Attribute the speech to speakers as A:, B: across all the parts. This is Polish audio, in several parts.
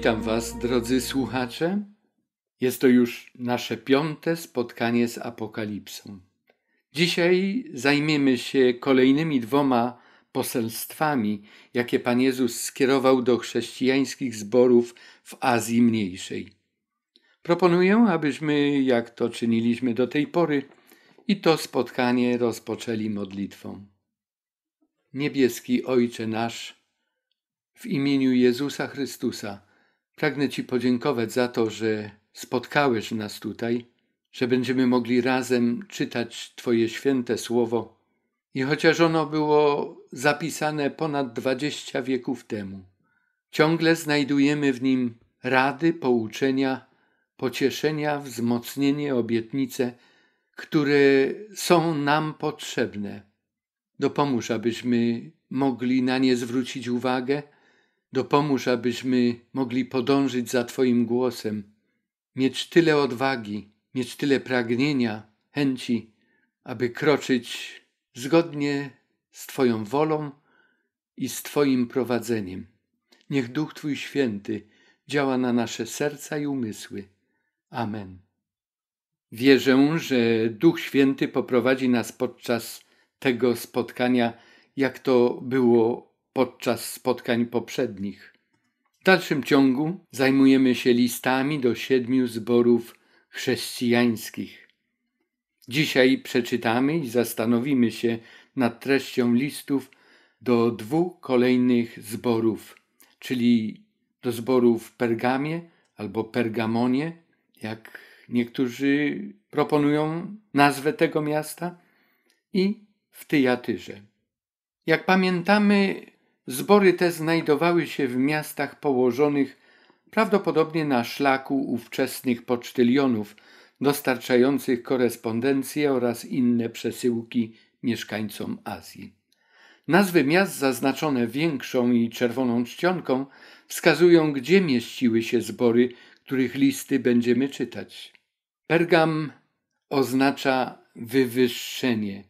A: Witam Was, drodzy słuchacze. Jest to już nasze piąte spotkanie z Apokalipsą. Dzisiaj zajmiemy się kolejnymi dwoma poselstwami, jakie Pan Jezus skierował do chrześcijańskich zborów w Azji Mniejszej. Proponuję, abyśmy, jak to czyniliśmy do tej pory, i to spotkanie rozpoczęli modlitwą. Niebieski Ojcze nasz, w imieniu Jezusa Chrystusa, Pragnę Ci podziękować za to, że spotkałeś nas tutaj, że będziemy mogli razem czytać Twoje święte słowo. I chociaż ono było zapisane ponad dwadzieścia wieków temu, ciągle znajdujemy w nim rady, pouczenia, pocieszenia, wzmocnienie, obietnice, które są nam potrzebne. Dopomóż, abyśmy mogli na nie zwrócić uwagę Dopomóż, abyśmy mogli podążyć za Twoim głosem, mieć tyle odwagi, mieć tyle pragnienia, chęci, aby kroczyć zgodnie z Twoją wolą i z Twoim prowadzeniem. Niech Duch Twój święty działa na nasze serca i umysły. Amen. Wierzę, że Duch Święty poprowadzi nas podczas tego spotkania, jak to było podczas spotkań poprzednich. W dalszym ciągu zajmujemy się listami do siedmiu zborów chrześcijańskich. Dzisiaj przeczytamy i zastanowimy się nad treścią listów do dwóch kolejnych zborów, czyli do zborów w Pergamie albo Pergamonie, jak niektórzy proponują nazwę tego miasta, i w Tyjatyrze. Jak pamiętamy, Zbory te znajdowały się w miastach położonych prawdopodobnie na szlaku ówczesnych pocztylionów dostarczających korespondencję oraz inne przesyłki mieszkańcom Azji. Nazwy miast zaznaczone większą i czerwoną czcionką wskazują, gdzie mieściły się zbory, których listy będziemy czytać. Pergam oznacza wywyższenie.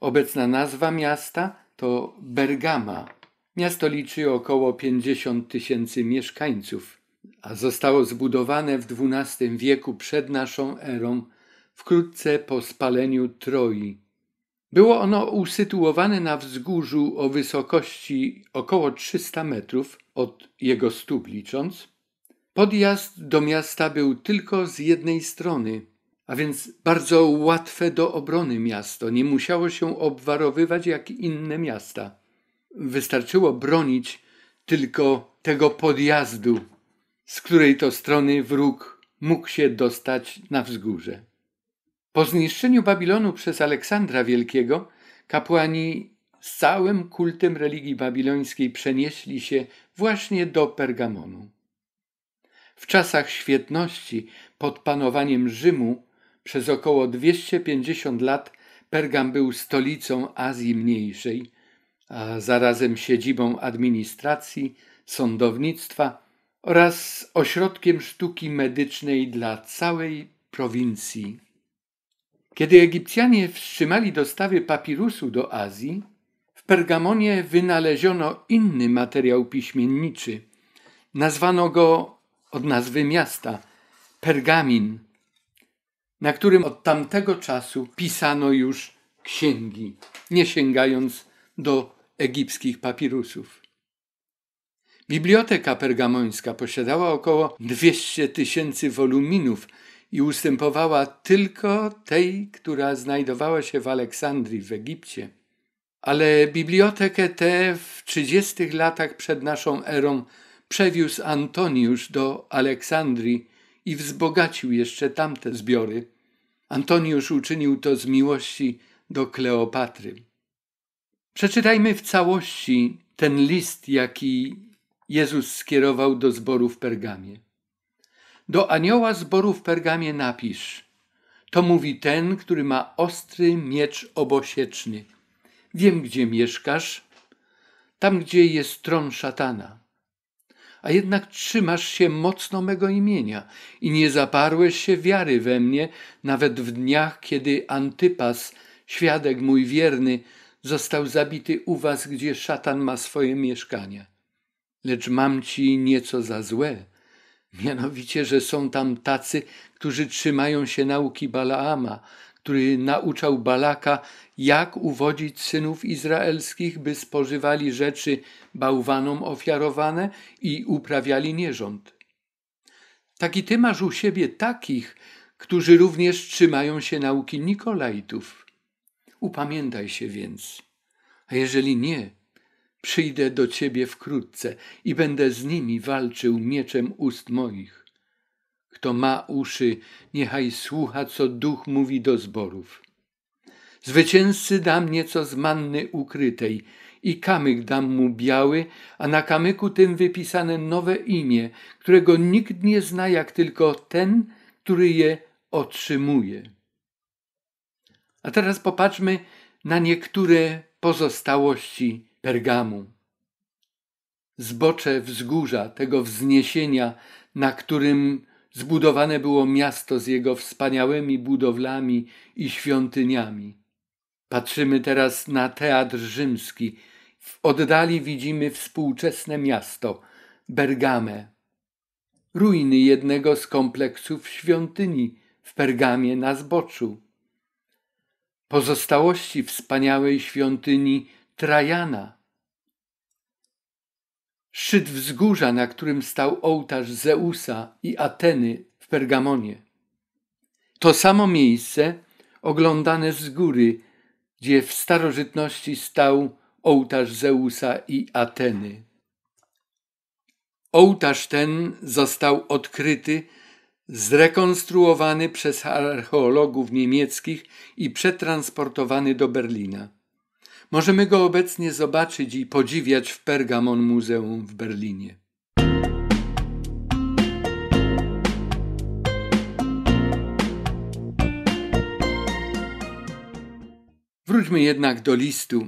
A: Obecna nazwa miasta to Bergama. Miasto liczy około 50 tysięcy mieszkańców, a zostało zbudowane w XII wieku przed naszą erą, wkrótce po spaleniu Troi. Było ono usytuowane na wzgórzu o wysokości około 300 metrów od jego stóp licząc. Podjazd do miasta był tylko z jednej strony – a więc bardzo łatwe do obrony miasto. Nie musiało się obwarowywać jak inne miasta. Wystarczyło bronić tylko tego podjazdu, z której to strony wróg mógł się dostać na wzgórze. Po zniszczeniu Babilonu przez Aleksandra Wielkiego, kapłani z całym kultem religii babilońskiej przenieśli się właśnie do Pergamonu. W czasach świetności pod panowaniem Rzymu przez około 250 lat Pergam był stolicą Azji Mniejszej, a zarazem siedzibą administracji, sądownictwa oraz ośrodkiem sztuki medycznej dla całej prowincji. Kiedy Egipcjanie wstrzymali dostawy papirusu do Azji, w Pergamonie wynaleziono inny materiał piśmienniczy. Nazwano go od nazwy miasta Pergamin, na którym od tamtego czasu pisano już księgi, nie sięgając do egipskich papirusów. Biblioteka pergamońska posiadała około 200 tysięcy woluminów i ustępowała tylko tej, która znajdowała się w Aleksandrii w Egipcie. Ale bibliotekę tę w 30 latach przed naszą erą przewiózł Antoniusz do Aleksandrii i wzbogacił jeszcze tamte zbiory. Antoniusz uczynił to z miłości do Kleopatry. Przeczytajmy w całości ten list, jaki Jezus skierował do zboru w Pergamie. Do anioła zboru w Pergamie napisz: To mówi ten, który ma ostry miecz obosieczny. Wiem, gdzie mieszkasz, tam, gdzie jest tron szatana a jednak trzymasz się mocno mego imienia i nie zaparłeś się wiary we mnie, nawet w dniach, kiedy Antypas, świadek mój wierny, został zabity u was, gdzie szatan ma swoje mieszkanie. Lecz mam ci nieco za złe, mianowicie, że są tam tacy, którzy trzymają się nauki Balaama, który nauczał Balaka, jak uwodzić synów izraelskich, by spożywali rzeczy bałwanom ofiarowane i uprawiali nierząd. Taki ty masz u siebie takich, którzy również trzymają się nauki Nikolaitów. Upamiętaj się więc. A jeżeli nie, przyjdę do ciebie wkrótce i będę z nimi walczył mieczem ust moich kto ma uszy, niechaj słucha, co duch mówi do zborów. Zwycięzcy dam nieco z manny ukrytej i kamyk dam mu biały, a na kamyku tym wypisane nowe imię, którego nikt nie zna, jak tylko ten, który je otrzymuje. A teraz popatrzmy na niektóre pozostałości Pergamu. Zbocze wzgórza tego wzniesienia, na którym Zbudowane było miasto z jego wspaniałymi budowlami i świątyniami. Patrzymy teraz na teatr rzymski. W oddali widzimy współczesne miasto Bergamę. Ruiny jednego z kompleksów świątyni w Pergamie na zboczu. Pozostałości wspaniałej świątyni Trajana szczyt wzgórza, na którym stał ołtarz Zeusa i Ateny w Pergamonie. To samo miejsce, oglądane z góry, gdzie w starożytności stał ołtarz Zeusa i Ateny. Ołtarz ten został odkryty, zrekonstruowany przez archeologów niemieckich i przetransportowany do Berlina. Możemy go obecnie zobaczyć i podziwiać w Pergamon Muzeum w Berlinie. Wróćmy jednak do listu,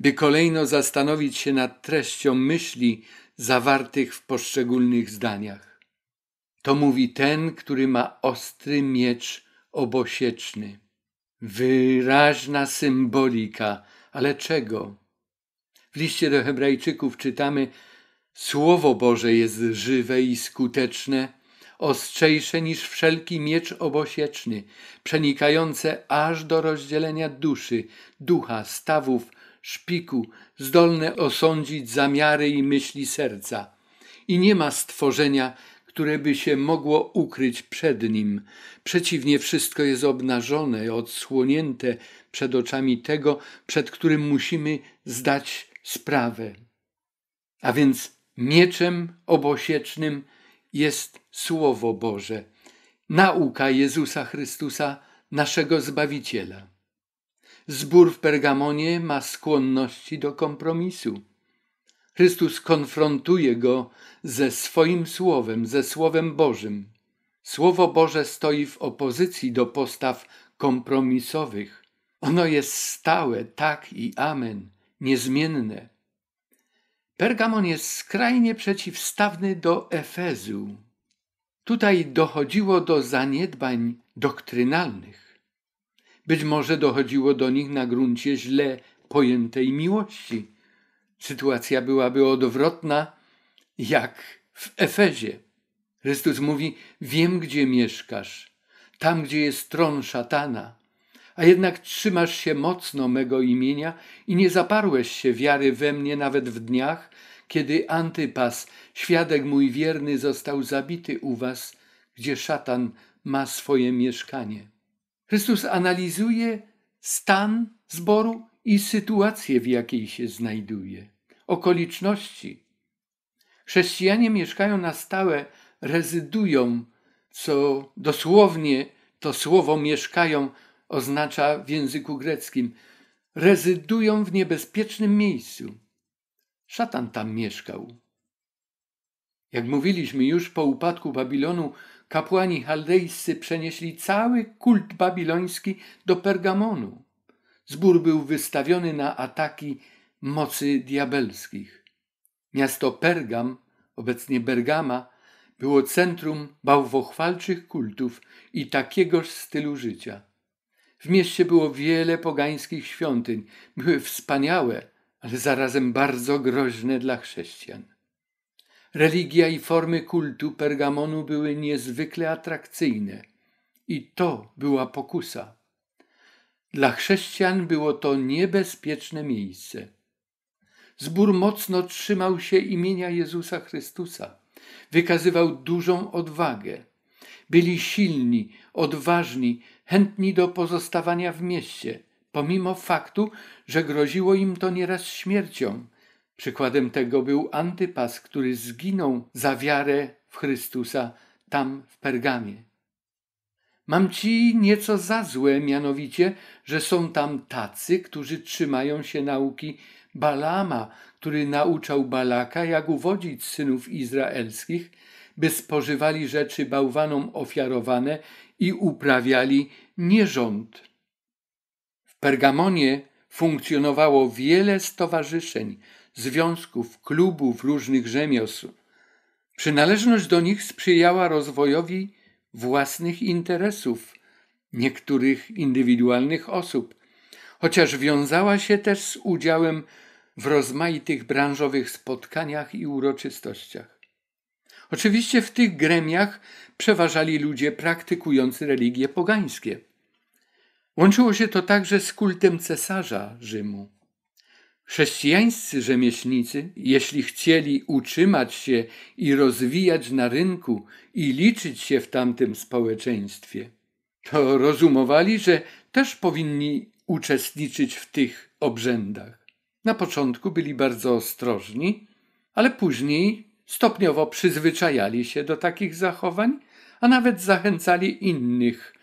A: by kolejno zastanowić się nad treścią myśli zawartych w poszczególnych zdaniach. To mówi ten, który ma ostry miecz obosieczny. Wyraźna symbolika ale czego? W liście do Hebrajczyków czytamy: Słowo Boże jest żywe i skuteczne, ostrzejsze niż wszelki miecz obosieczny, przenikające aż do rozdzielenia duszy, ducha, stawów, szpiku, zdolne osądzić zamiary i myśli serca. I nie ma stworzenia, które by się mogło ukryć przed nim. Przeciwnie, wszystko jest obnażone, odsłonięte przed oczami tego, przed którym musimy zdać sprawę. A więc mieczem obosiecznym jest Słowo Boże, nauka Jezusa Chrystusa, naszego Zbawiciela. Zbór w Pergamonie ma skłonności do kompromisu. Chrystus konfrontuje go ze swoim słowem, ze słowem Bożym. Słowo Boże stoi w opozycji do postaw kompromisowych. Ono jest stałe, tak i amen, niezmienne. Pergamon jest skrajnie przeciwstawny do Efezu. Tutaj dochodziło do zaniedbań doktrynalnych. Być może dochodziło do nich na gruncie źle pojętej miłości Sytuacja byłaby odwrotna jak w Efezie. Chrystus mówi: Wiem, gdzie mieszkasz, tam, gdzie jest tron szatana, a jednak trzymasz się mocno mego imienia i nie zaparłeś się wiary we mnie nawet w dniach, kiedy Antypas, świadek mój wierny, został zabity u was, gdzie szatan ma swoje mieszkanie. Chrystus analizuje stan zboru i sytuację, w jakiej się znajduje, okoliczności. Chrześcijanie mieszkają na stałe, rezydują, co dosłownie to słowo mieszkają oznacza w języku greckim. Rezydują w niebezpiecznym miejscu. Szatan tam mieszkał. Jak mówiliśmy już po upadku Babilonu, kapłani chaldejscy przenieśli cały kult babiloński do Pergamonu. Zbór był wystawiony na ataki mocy diabelskich. Miasto Pergam, obecnie Bergama, było centrum bałwochwalczych kultów i takiegoż stylu życia. W mieście było wiele pogańskich świątyń, były wspaniałe, ale zarazem bardzo groźne dla chrześcijan. Religia i formy kultu Pergamonu były niezwykle atrakcyjne i to była pokusa. Dla chrześcijan było to niebezpieczne miejsce. Zbór mocno trzymał się imienia Jezusa Chrystusa, wykazywał dużą odwagę. Byli silni, odważni, chętni do pozostawania w mieście, pomimo faktu, że groziło im to nieraz śmiercią. Przykładem tego był Antypas, który zginął za wiarę w Chrystusa tam w Pergamie. Mam ci nieco za złe, mianowicie, że są tam tacy, którzy trzymają się nauki Balama, który nauczał Balaka, jak uwodzić synów izraelskich, by spożywali rzeczy bałwanom ofiarowane i uprawiali nierząd. W Pergamonie funkcjonowało wiele stowarzyszeń, związków, klubów różnych rzemiosł. Przynależność do nich sprzyjała rozwojowi własnych interesów niektórych indywidualnych osób, chociaż wiązała się też z udziałem w rozmaitych branżowych spotkaniach i uroczystościach. Oczywiście w tych gremiach przeważali ludzie praktykujący religie pogańskie. Łączyło się to także z kultem cesarza Rzymu. Chrześcijańscy rzemieślnicy, jeśli chcieli utrzymać się i rozwijać na rynku i liczyć się w tamtym społeczeństwie, to rozumowali, że też powinni uczestniczyć w tych obrzędach. Na początku byli bardzo ostrożni, ale później stopniowo przyzwyczajali się do takich zachowań, a nawet zachęcali innych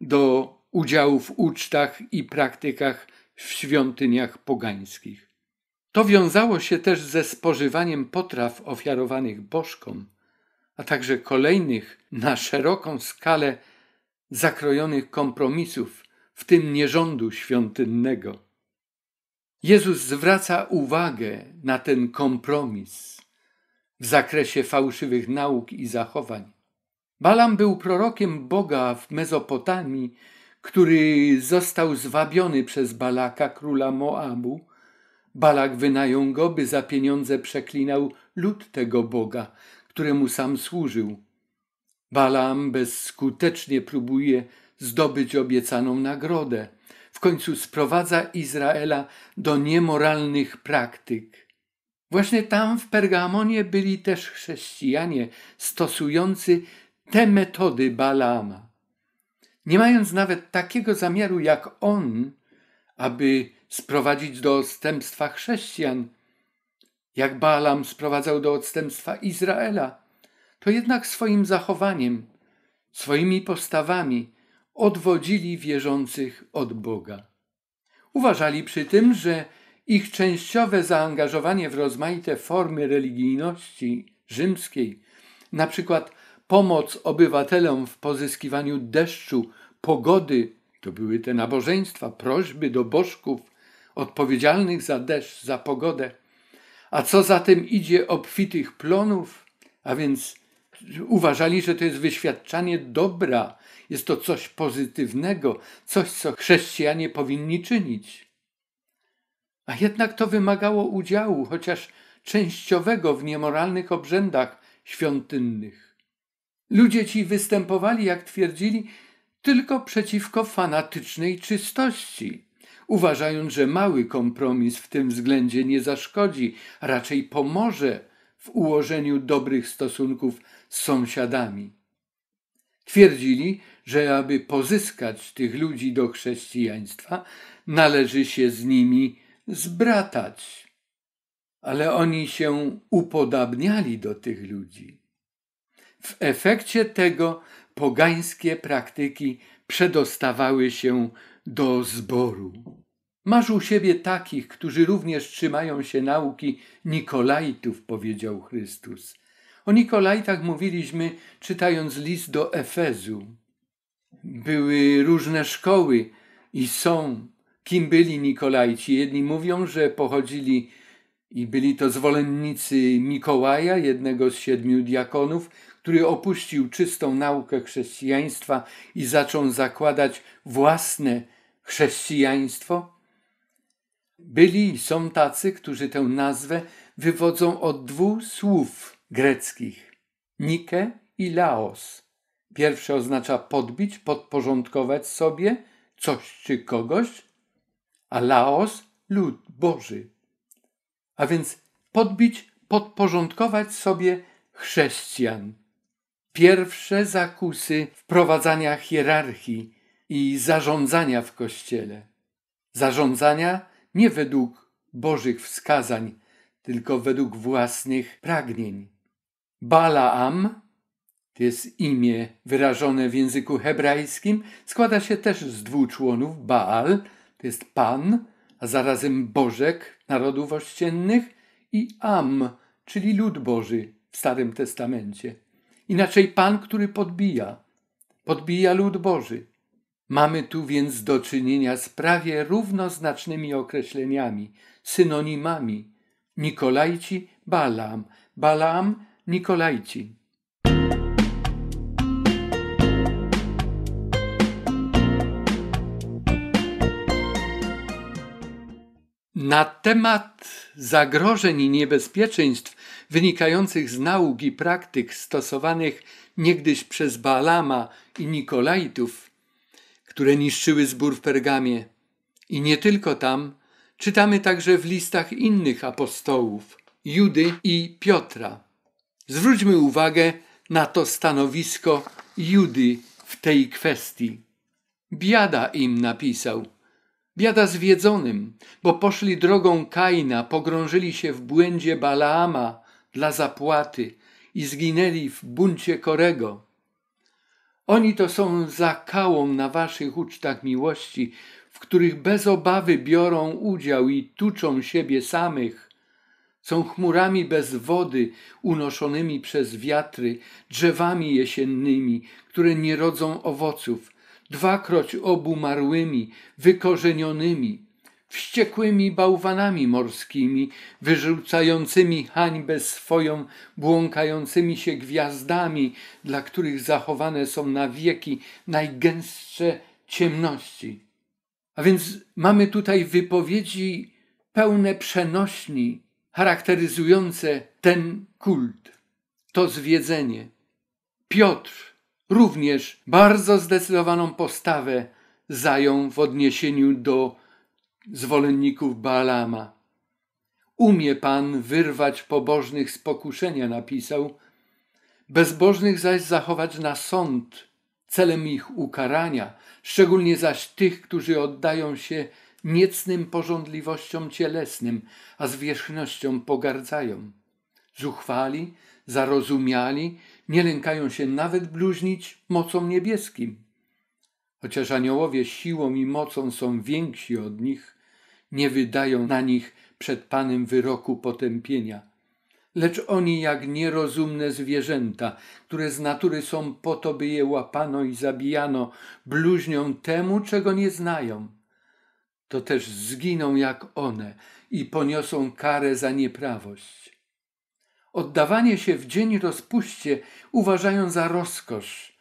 A: do udziału w ucztach i praktykach w świątyniach pogańskich. To wiązało się też ze spożywaniem potraw ofiarowanych bożkom, a także kolejnych na szeroką skalę zakrojonych kompromisów, w tym nierządu świątynnego. Jezus zwraca uwagę na ten kompromis w zakresie fałszywych nauk i zachowań. Balam był prorokiem Boga w Mezopotamii, który został zwabiony przez Balaka, króla Moabu, Balak wynają go, by za pieniądze przeklinał lud tego Boga, któremu sam służył. Balaam bezskutecznie próbuje zdobyć obiecaną nagrodę. W końcu sprowadza Izraela do niemoralnych praktyk. Właśnie tam w Pergamonie byli też chrześcijanie stosujący te metody Balaama. Nie mając nawet takiego zamiaru jak on, aby sprowadzić do odstępstwa chrześcijan, jak Balaam sprowadzał do odstępstwa Izraela, to jednak swoim zachowaniem, swoimi postawami odwodzili wierzących od Boga. Uważali przy tym, że ich częściowe zaangażowanie w rozmaite formy religijności rzymskiej, na przykład pomoc obywatelom w pozyskiwaniu deszczu, pogody, to były te nabożeństwa, prośby do bożków, odpowiedzialnych za deszcz, za pogodę, a co za tym idzie obfitych plonów, a więc uważali, że to jest wyświadczanie dobra, jest to coś pozytywnego, coś, co chrześcijanie powinni czynić. A jednak to wymagało udziału, chociaż częściowego w niemoralnych obrzędach świątynnych. Ludzie ci występowali, jak twierdzili, tylko przeciwko fanatycznej czystości uważając, że mały kompromis w tym względzie nie zaszkodzi, a raczej pomoże w ułożeniu dobrych stosunków z sąsiadami. Twierdzili, że aby pozyskać tych ludzi do chrześcijaństwa, należy się z nimi zbratać. Ale oni się upodabniali do tych ludzi. W efekcie tego pogańskie praktyki przedostawały się do zboru. Masz u siebie takich, którzy również trzymają się nauki Nikolajtów, powiedział Chrystus. O Nikolajtach mówiliśmy, czytając list do Efezu. Były różne szkoły i są, kim byli Nikolajci. Jedni mówią, że pochodzili i byli to zwolennicy Mikołaja, jednego z siedmiu diakonów, który opuścił czystą naukę chrześcijaństwa i zaczął zakładać własne chrześcijaństwo? Byli i są tacy, którzy tę nazwę wywodzą od dwóch słów greckich: Nike i Laos. Pierwsze oznacza podbić, podporządkować sobie coś czy kogoś, a Laos lud Boży. A więc podbić, podporządkować sobie chrześcijan. Pierwsze zakusy wprowadzania hierarchii i zarządzania w Kościele. Zarządzania nie według Bożych wskazań, tylko według własnych pragnień. Balaam, to jest imię wyrażone w języku hebrajskim, składa się też z dwóch członów Baal, to jest Pan, a zarazem Bożek narodów ościennych i Am, czyli lud Boży w Starym Testamencie. Inaczej Pan, który podbija, podbija lud Boży. Mamy tu więc do czynienia z prawie równoznacznymi określeniami, synonimami Nikolajci Balaam, Balaam Nikolajci. Na temat zagrożeń i niebezpieczeństw wynikających z nauk i praktyk stosowanych niegdyś przez Balama i Nikolajtów które niszczyły zbór w Pergamie. I nie tylko tam, czytamy także w listach innych apostołów, Judy i Piotra. Zwróćmy uwagę na to stanowisko Judy w tej kwestii. Biada im napisał. Biada zwiedzonym, bo poszli drogą Kaina, pogrążyli się w błędzie Balaama dla zapłaty i zginęli w buncie Korego. Oni to są zakałą na waszych ucztach miłości, w których bez obawy biorą udział i tuczą siebie samych. Są chmurami bez wody, unoszonymi przez wiatry, drzewami jesiennymi, które nie rodzą owoców, dwakroć obumarłymi, wykorzenionymi, wściekłymi bałwanami morskimi, wyrzucającymi hańbę swoją, błąkającymi się gwiazdami, dla których zachowane są na wieki najgęstsze ciemności. A więc mamy tutaj wypowiedzi pełne przenośni, charakteryzujące ten kult, to zwiedzenie. Piotr również bardzo zdecydowaną postawę zajął w odniesieniu do zwolenników Baalama. Umie Pan wyrwać pobożnych z pokuszenia, napisał, bezbożnych zaś zachować na sąd, celem ich ukarania, szczególnie zaś tych, którzy oddają się niecnym pożądliwościom cielesnym, a zwierzchnością pogardzają. Zuchwali, zarozumiali, nie lękają się nawet bluźnić mocą niebieskim. Chociaż aniołowie siłą i mocą są więksi od nich, nie wydają na nich przed Panem wyroku potępienia. Lecz oni jak nierozumne zwierzęta, które z natury są po to, by je łapano i zabijano, bluźnią temu, czego nie znają. To też zginą jak one i poniosą karę za nieprawość. Oddawanie się w dzień rozpuście uważają za rozkosz,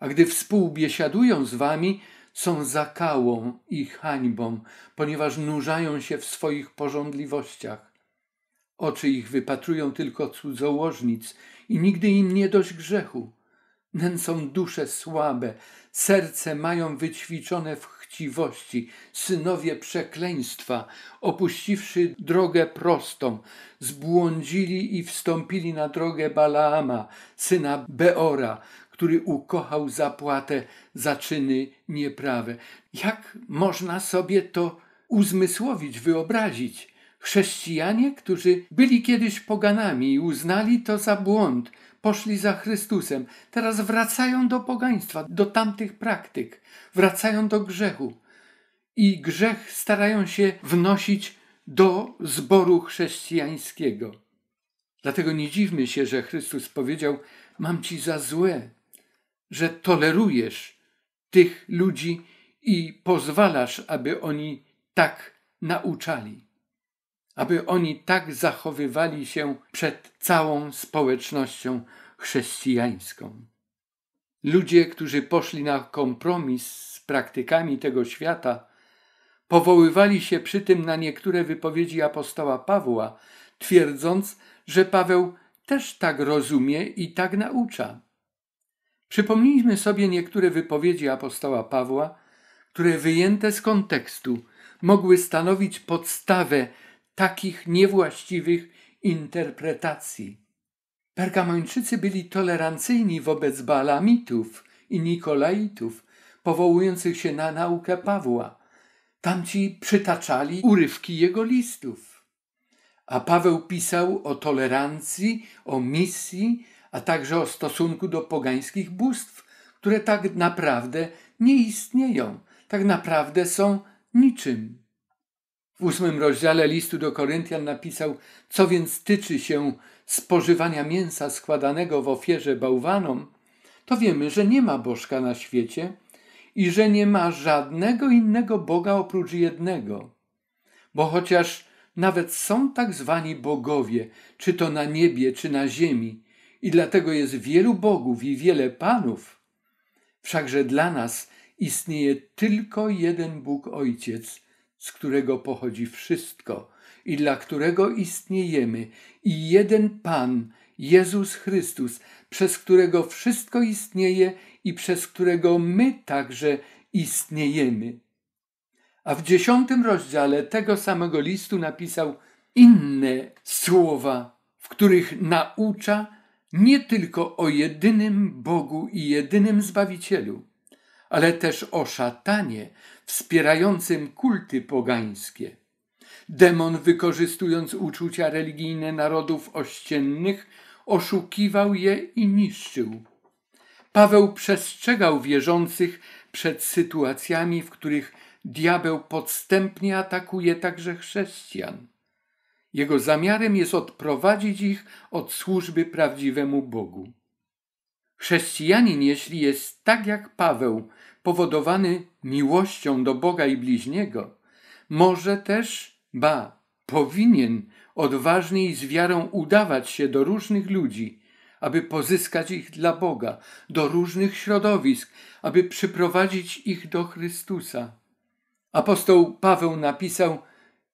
A: a gdy współbiesiadują z wami, są zakałą i hańbą, ponieważ nurzają się w swoich pożądliwościach. Oczy ich wypatrują tylko cudzołożnic i nigdy im nie dość grzechu. Nęcą dusze słabe, serce mają wyćwiczone w chciwości, synowie przekleństwa, opuściwszy drogę prostą, zbłądzili i wstąpili na drogę Balaama, syna Beora, który ukochał zapłatę za czyny nieprawe. Jak można sobie to uzmysłowić, wyobrazić? Chrześcijanie, którzy byli kiedyś poganami i uznali to za błąd, poszli za Chrystusem, teraz wracają do pogaństwa, do tamtych praktyk, wracają do grzechu i grzech starają się wnosić do zboru chrześcijańskiego. Dlatego nie dziwmy się, że Chrystus powiedział: Mam ci za złe, że tolerujesz tych ludzi i pozwalasz, aby oni tak nauczali, aby oni tak zachowywali się przed całą społecznością chrześcijańską. Ludzie, którzy poszli na kompromis z praktykami tego świata, powoływali się przy tym na niektóre wypowiedzi apostoła Pawła, twierdząc, że Paweł też tak rozumie i tak naucza. Przypomnijmy sobie niektóre wypowiedzi apostoła Pawła, które wyjęte z kontekstu mogły stanowić podstawę takich niewłaściwych interpretacji. Pergamończycy byli tolerancyjni wobec Balamitów i Nikolaitów, powołujących się na naukę Pawła. Tamci przytaczali urywki jego listów. A Paweł pisał o tolerancji, o misji a także o stosunku do pogańskich bóstw, które tak naprawdę nie istnieją, tak naprawdę są niczym. W ósmym rozdziale listu do Koryntian napisał: Co więc tyczy się spożywania mięsa składanego w ofierze bałwanom, to wiemy, że nie ma bożka na świecie i że nie ma żadnego innego Boga oprócz jednego. Bo chociaż nawet są tak zwani bogowie, czy to na niebie, czy na ziemi, i dlatego jest wielu bogów i wiele panów. Wszakże dla nas istnieje tylko jeden Bóg Ojciec, z którego pochodzi wszystko i dla którego istniejemy, i jeden Pan, Jezus Chrystus, przez którego wszystko istnieje i przez którego my także istniejemy. A w dziesiątym rozdziale tego samego listu napisał inne słowa, w których naucza, nie tylko o jedynym Bogu i jedynym Zbawicielu, ale też o szatanie wspierającym kulty pogańskie. Demon, wykorzystując uczucia religijne narodów ościennych, oszukiwał je i niszczył. Paweł przestrzegał wierzących przed sytuacjami, w których diabeł podstępnie atakuje także chrześcijan. Jego zamiarem jest odprowadzić ich od służby prawdziwemu Bogu. Chrześcijanin, jeśli jest tak jak Paweł, powodowany miłością do Boga i bliźniego, może też, ba, powinien odważnie i z wiarą udawać się do różnych ludzi, aby pozyskać ich dla Boga, do różnych środowisk, aby przyprowadzić ich do Chrystusa. Apostoł Paweł napisał,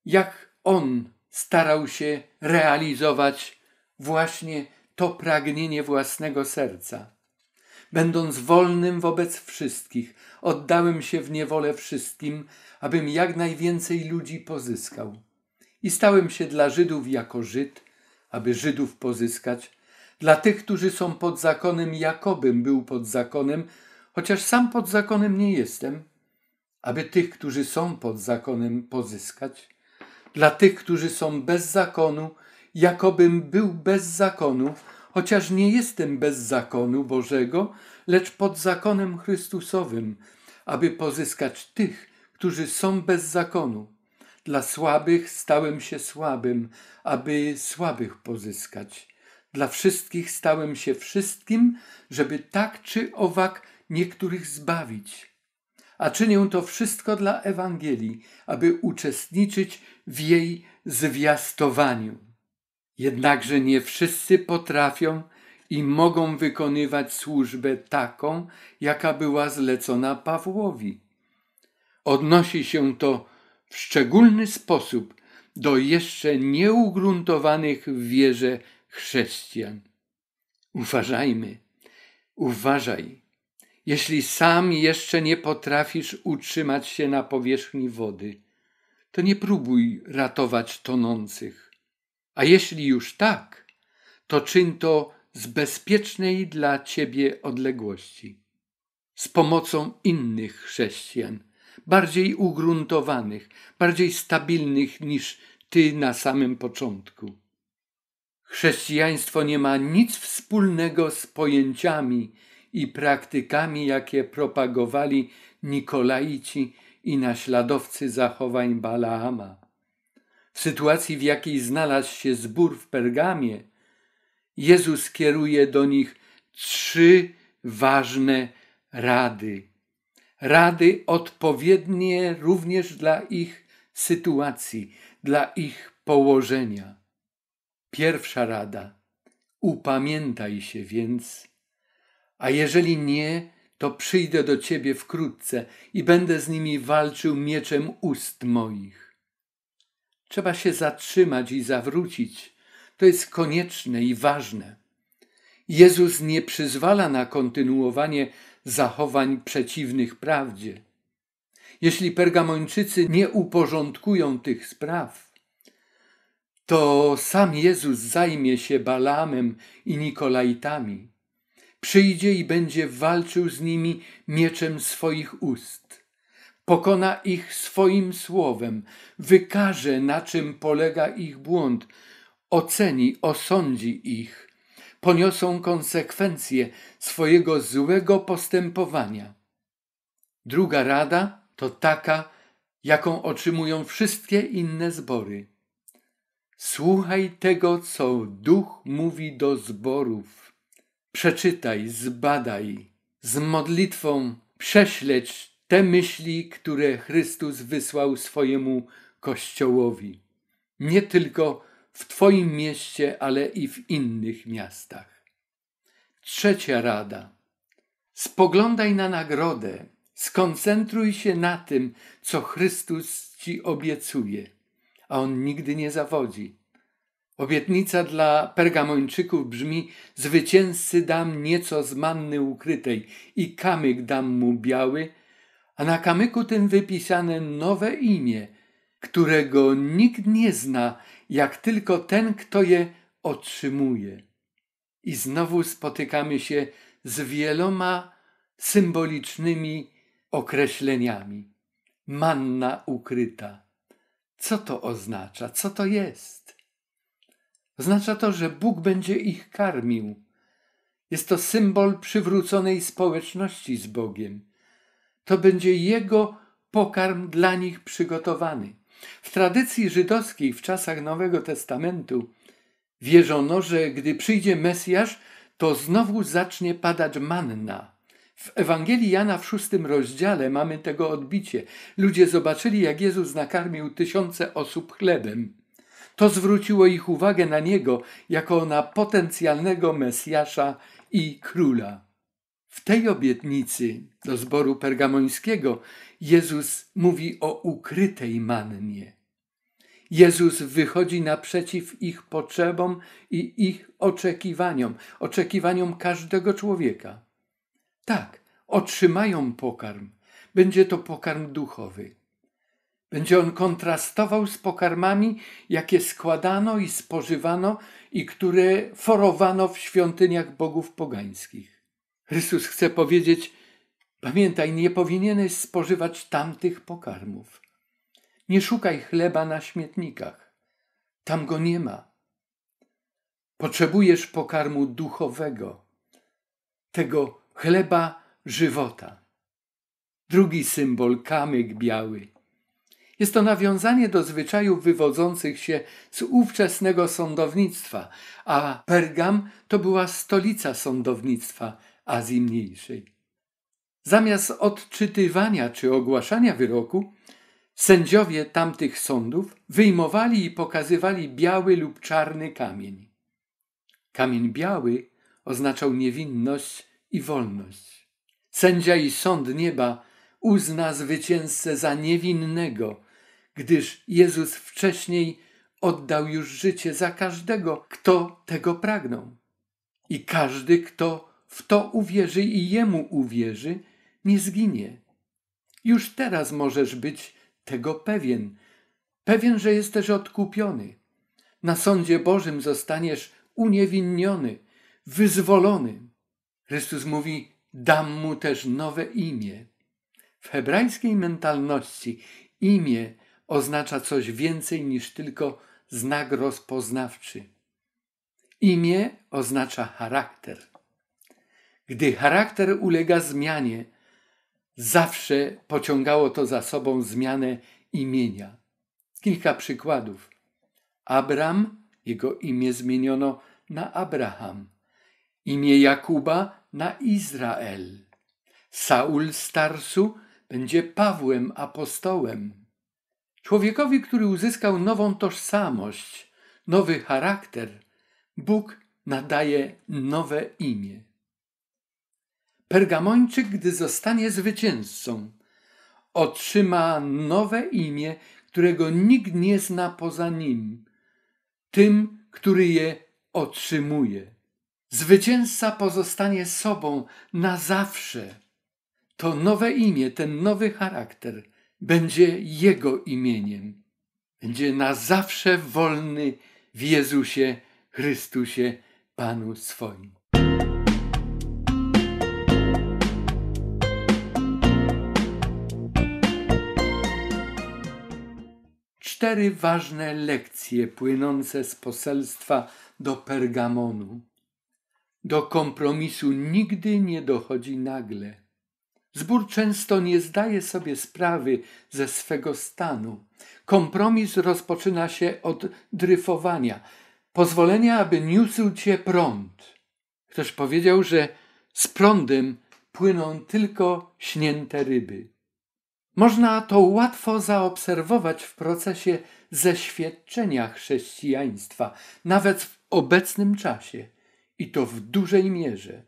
A: jak on starał się realizować właśnie to pragnienie własnego serca. Będąc wolnym wobec wszystkich, oddałem się w niewolę wszystkim, abym jak najwięcej ludzi pozyskał. I stałem się dla Żydów jako Żyd, aby Żydów pozyskać, dla tych, którzy są pod zakonem, jakobym był pod zakonem, chociaż sam pod zakonem nie jestem, aby tych, którzy są pod zakonem, pozyskać dla tych, którzy są bez zakonu, jakobym był bez zakonu, chociaż nie jestem bez zakonu Bożego, lecz pod zakonem Chrystusowym, aby pozyskać tych, którzy są bez zakonu. Dla słabych stałem się słabym, aby słabych pozyskać. Dla wszystkich stałem się wszystkim, żeby tak czy owak niektórych zbawić a czynię to wszystko dla Ewangelii, aby uczestniczyć w jej zwiastowaniu. Jednakże nie wszyscy potrafią i mogą wykonywać służbę taką, jaka była zlecona Pawłowi. Odnosi się to w szczególny sposób do jeszcze nieugruntowanych w wierze chrześcijan. Uważajmy, uważaj jeśli sam jeszcze nie potrafisz utrzymać się na powierzchni wody, to nie próbuj ratować tonących. A jeśli już tak, to czyń to z bezpiecznej dla ciebie odległości, z pomocą innych chrześcijan, bardziej ugruntowanych, bardziej stabilnych niż ty na samym początku. Chrześcijaństwo nie ma nic wspólnego z pojęciami i praktykami, jakie propagowali Nikolaici i naśladowcy zachowań Balaama. W sytuacji, w jakiej znalazł się zbór w Pergamie, Jezus kieruje do nich trzy ważne rady. Rady odpowiednie również dla ich sytuacji, dla ich położenia. Pierwsza rada: upamiętaj się więc a jeżeli nie, to przyjdę do ciebie wkrótce i będę z nimi walczył mieczem ust moich. Trzeba się zatrzymać i zawrócić. To jest konieczne i ważne. Jezus nie przyzwala na kontynuowanie zachowań przeciwnych prawdzie. Jeśli Pergamończycy nie uporządkują tych spraw, to sam Jezus zajmie się Balaamem i Nikolaitami przyjdzie i będzie walczył z nimi mieczem swoich ust. Pokona ich swoim słowem, wykaże na czym polega ich błąd, oceni, osądzi ich. Poniosą konsekwencje swojego złego postępowania. Druga rada to taka, jaką otrzymują wszystkie inne zbory. Słuchaj tego, co Duch mówi do zborów. Przeczytaj, zbadaj, z modlitwą prześledź te myśli, które Chrystus wysłał swojemu Kościołowi, nie tylko w Twoim mieście, ale i w innych miastach. Trzecia rada. Spoglądaj na nagrodę, skoncentruj się na tym, co Chrystus Ci obiecuje, a On nigdy nie zawodzi. Obietnica dla Pergamończyków brzmi: Zwycięzcy dam nieco z manny ukrytej i kamyk dam mu biały, a na kamyku tym wypisane nowe imię, którego nikt nie zna, jak tylko ten, kto je otrzymuje. I znowu spotykamy się z wieloma symbolicznymi określeniami. Manna ukryta. Co to oznacza? Co to jest? Oznacza to, że Bóg będzie ich karmił. Jest to symbol przywróconej społeczności z Bogiem. To będzie Jego pokarm dla nich przygotowany. W tradycji żydowskiej w czasach Nowego Testamentu wierzono, że gdy przyjdzie Mesjasz, to znowu zacznie padać manna. W Ewangelii Jana w szóstym rozdziale mamy tego odbicie. Ludzie zobaczyli, jak Jezus nakarmił tysiące osób chlebem. To zwróciło ich uwagę na niego jako na potencjalnego Mesjasza i króla. W tej obietnicy do zboru pergamońskiego Jezus mówi o ukrytej mannie. Jezus wychodzi naprzeciw ich potrzebom i ich oczekiwaniom, oczekiwaniom każdego człowieka. Tak, otrzymają pokarm. Będzie to pokarm duchowy. Będzie on kontrastował z pokarmami, jakie składano i spożywano i które forowano w świątyniach bogów pogańskich. Chrystus chce powiedzieć: Pamiętaj, nie powinieneś spożywać tamtych pokarmów. Nie szukaj chleba na śmietnikach. Tam go nie ma. Potrzebujesz pokarmu duchowego, tego chleba żywota. Drugi symbol kamyk biały jest to nawiązanie do zwyczajów wywodzących się z ówczesnego sądownictwa, a Pergam to była stolica sądownictwa Azji Mniejszej. Zamiast odczytywania czy ogłaszania wyroku, sędziowie tamtych sądów wyjmowali i pokazywali biały lub czarny kamień. Kamień biały oznaczał niewinność i wolność. Sędzia i sąd nieba uzna zwycięzcę za niewinnego gdyż Jezus wcześniej oddał już życie za każdego, kto tego pragnął. I każdy, kto w to uwierzy i jemu uwierzy, nie zginie. Już teraz możesz być tego pewien, pewien, że jesteś odkupiony. Na sądzie Bożym zostaniesz uniewinniony, wyzwolony. Chrystus mówi: Dam mu też nowe imię. W hebrajskiej mentalności imię oznacza coś więcej niż tylko znak rozpoznawczy. Imię oznacza charakter. Gdy charakter ulega zmianie, zawsze pociągało to za sobą zmianę imienia. Kilka przykładów. Abram, jego imię zmieniono na Abraham, imię Jakuba na Izrael. Saul Starsu będzie Pawłem apostołem. Człowiekowi, który uzyskał nową tożsamość, nowy charakter, Bóg nadaje nowe imię. Pergamończyk, gdy zostanie zwycięzcą, otrzyma nowe imię, którego nikt nie zna poza nim, tym, który je otrzymuje. Zwycięzca pozostanie sobą na zawsze. To nowe imię, ten nowy charakter – będzie Jego imieniem. Będzie na zawsze wolny w Jezusie Chrystusie, Panu swoim. Cztery ważne lekcje płynące z poselstwa do Pergamonu. Do kompromisu nigdy nie dochodzi nagle. Zbór często nie zdaje sobie sprawy ze swego stanu. Kompromis rozpoczyna się od dryfowania, pozwolenia, aby niósł cię prąd. Ktoś powiedział, że z prądem płyną tylko śnięte ryby. Można to łatwo zaobserwować w procesie zeświadczenia chrześcijaństwa, nawet w obecnym czasie i to w dużej mierze.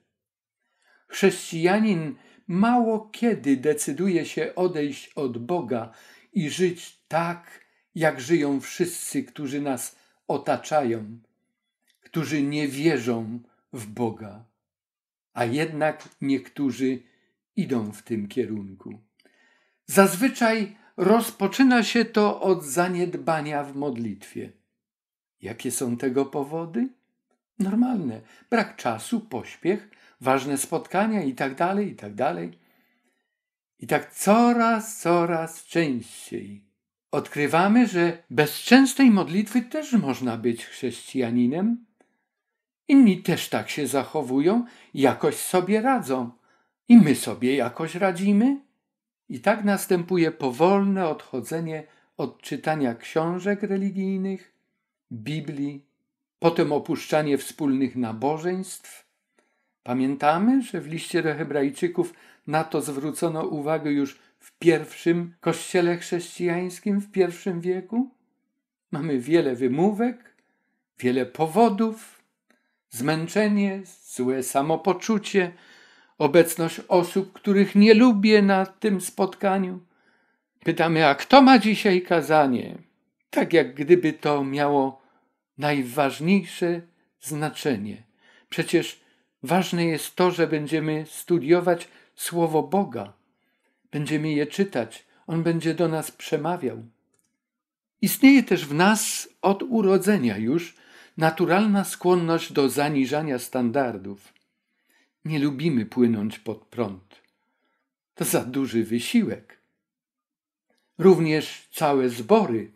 A: Chrześcijanin mało kiedy decyduje się odejść od Boga i żyć tak, jak żyją wszyscy, którzy nas otaczają, którzy nie wierzą w Boga, a jednak niektórzy idą w tym kierunku. Zazwyczaj rozpoczyna się to od zaniedbania w modlitwie. Jakie są tego powody? Normalne: brak czasu, pośpiech, ważne spotkania i tak dalej, i tak dalej. I tak coraz, coraz częściej odkrywamy, że bez częstej modlitwy też można być chrześcijaninem. Inni też tak się zachowują, jakoś sobie radzą. I my sobie jakoś radzimy. I tak następuje powolne odchodzenie od czytania książek religijnych, Biblii, potem opuszczanie wspólnych nabożeństw, Pamiętamy, że w liście do Hebrajczyków na to zwrócono uwagę już w pierwszym kościele chrześcijańskim w pierwszym wieku? Mamy wiele wymówek, wiele powodów, zmęczenie, złe samopoczucie, obecność osób, których nie lubię na tym spotkaniu. Pytamy, a kto ma dzisiaj kazanie? Tak jak gdyby to miało najważniejsze znaczenie. Przecież Ważne jest to, że będziemy studiować Słowo Boga, będziemy je czytać, On będzie do nas przemawiał. Istnieje też w nas od urodzenia już naturalna skłonność do zaniżania standardów. Nie lubimy płynąć pod prąd. To za duży wysiłek. Również całe zbory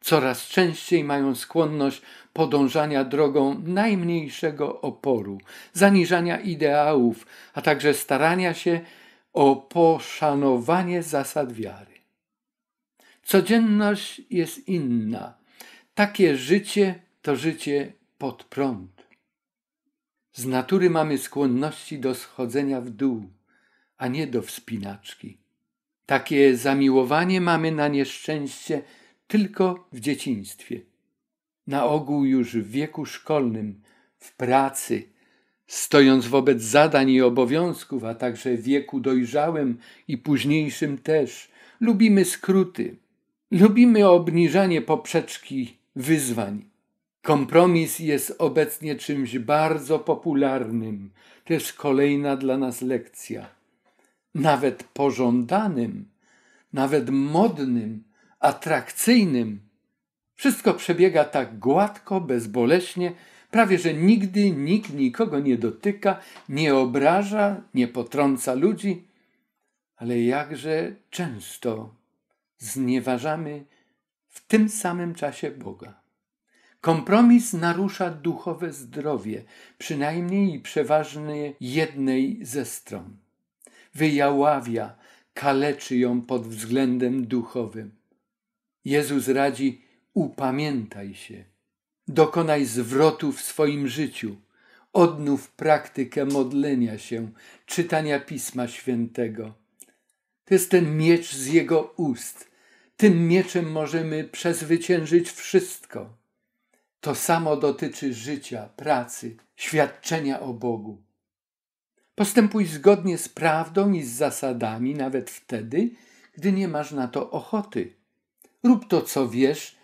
A: coraz częściej mają skłonność podążania drogą najmniejszego oporu, zaniżania ideałów, a także starania się o poszanowanie zasad wiary. Codzienność jest inna. Takie życie to życie pod prąd. Z natury mamy skłonności do schodzenia w dół, a nie do wspinaczki. Takie zamiłowanie mamy na nieszczęście tylko w dzieciństwie na ogół już w wieku szkolnym, w pracy, stojąc wobec zadań i obowiązków, a także w wieku dojrzałym i późniejszym też, lubimy skróty, lubimy obniżanie poprzeczki wyzwań. Kompromis jest obecnie czymś bardzo popularnym, też kolejna dla nas lekcja. Nawet pożądanym, nawet modnym, atrakcyjnym, wszystko przebiega tak gładko, bezboleśnie, prawie że nigdy nikt nikogo nie dotyka, nie obraża, nie potrąca ludzi. Ale jakże często znieważamy w tym samym czasie Boga. Kompromis narusza duchowe zdrowie, przynajmniej i przeważnie jednej ze stron. Wyjaławia, kaleczy ją pod względem duchowym. Jezus radzi Upamiętaj się. Dokonaj zwrotu w swoim życiu. Odnów praktykę modlenia się, czytania Pisma Świętego. To jest ten miecz z jego ust. Tym mieczem możemy przezwyciężyć wszystko. To samo dotyczy życia, pracy, świadczenia o Bogu. Postępuj zgodnie z prawdą i z zasadami, nawet wtedy, gdy nie masz na to ochoty. Rób to, co wiesz,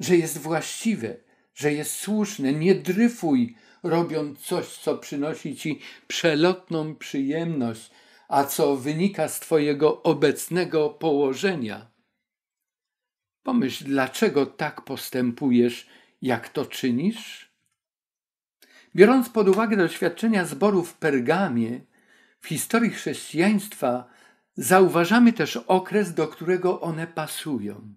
A: że jest właściwe, że jest słuszne. Nie dryfuj, robiąc coś, co przynosi ci przelotną przyjemność, a co wynika z Twojego obecnego położenia. Pomyśl, dlaczego tak postępujesz, jak to czynisz? Biorąc pod uwagę doświadczenia zboru w Pergamie, w historii chrześcijaństwa zauważamy też okres, do którego one pasują.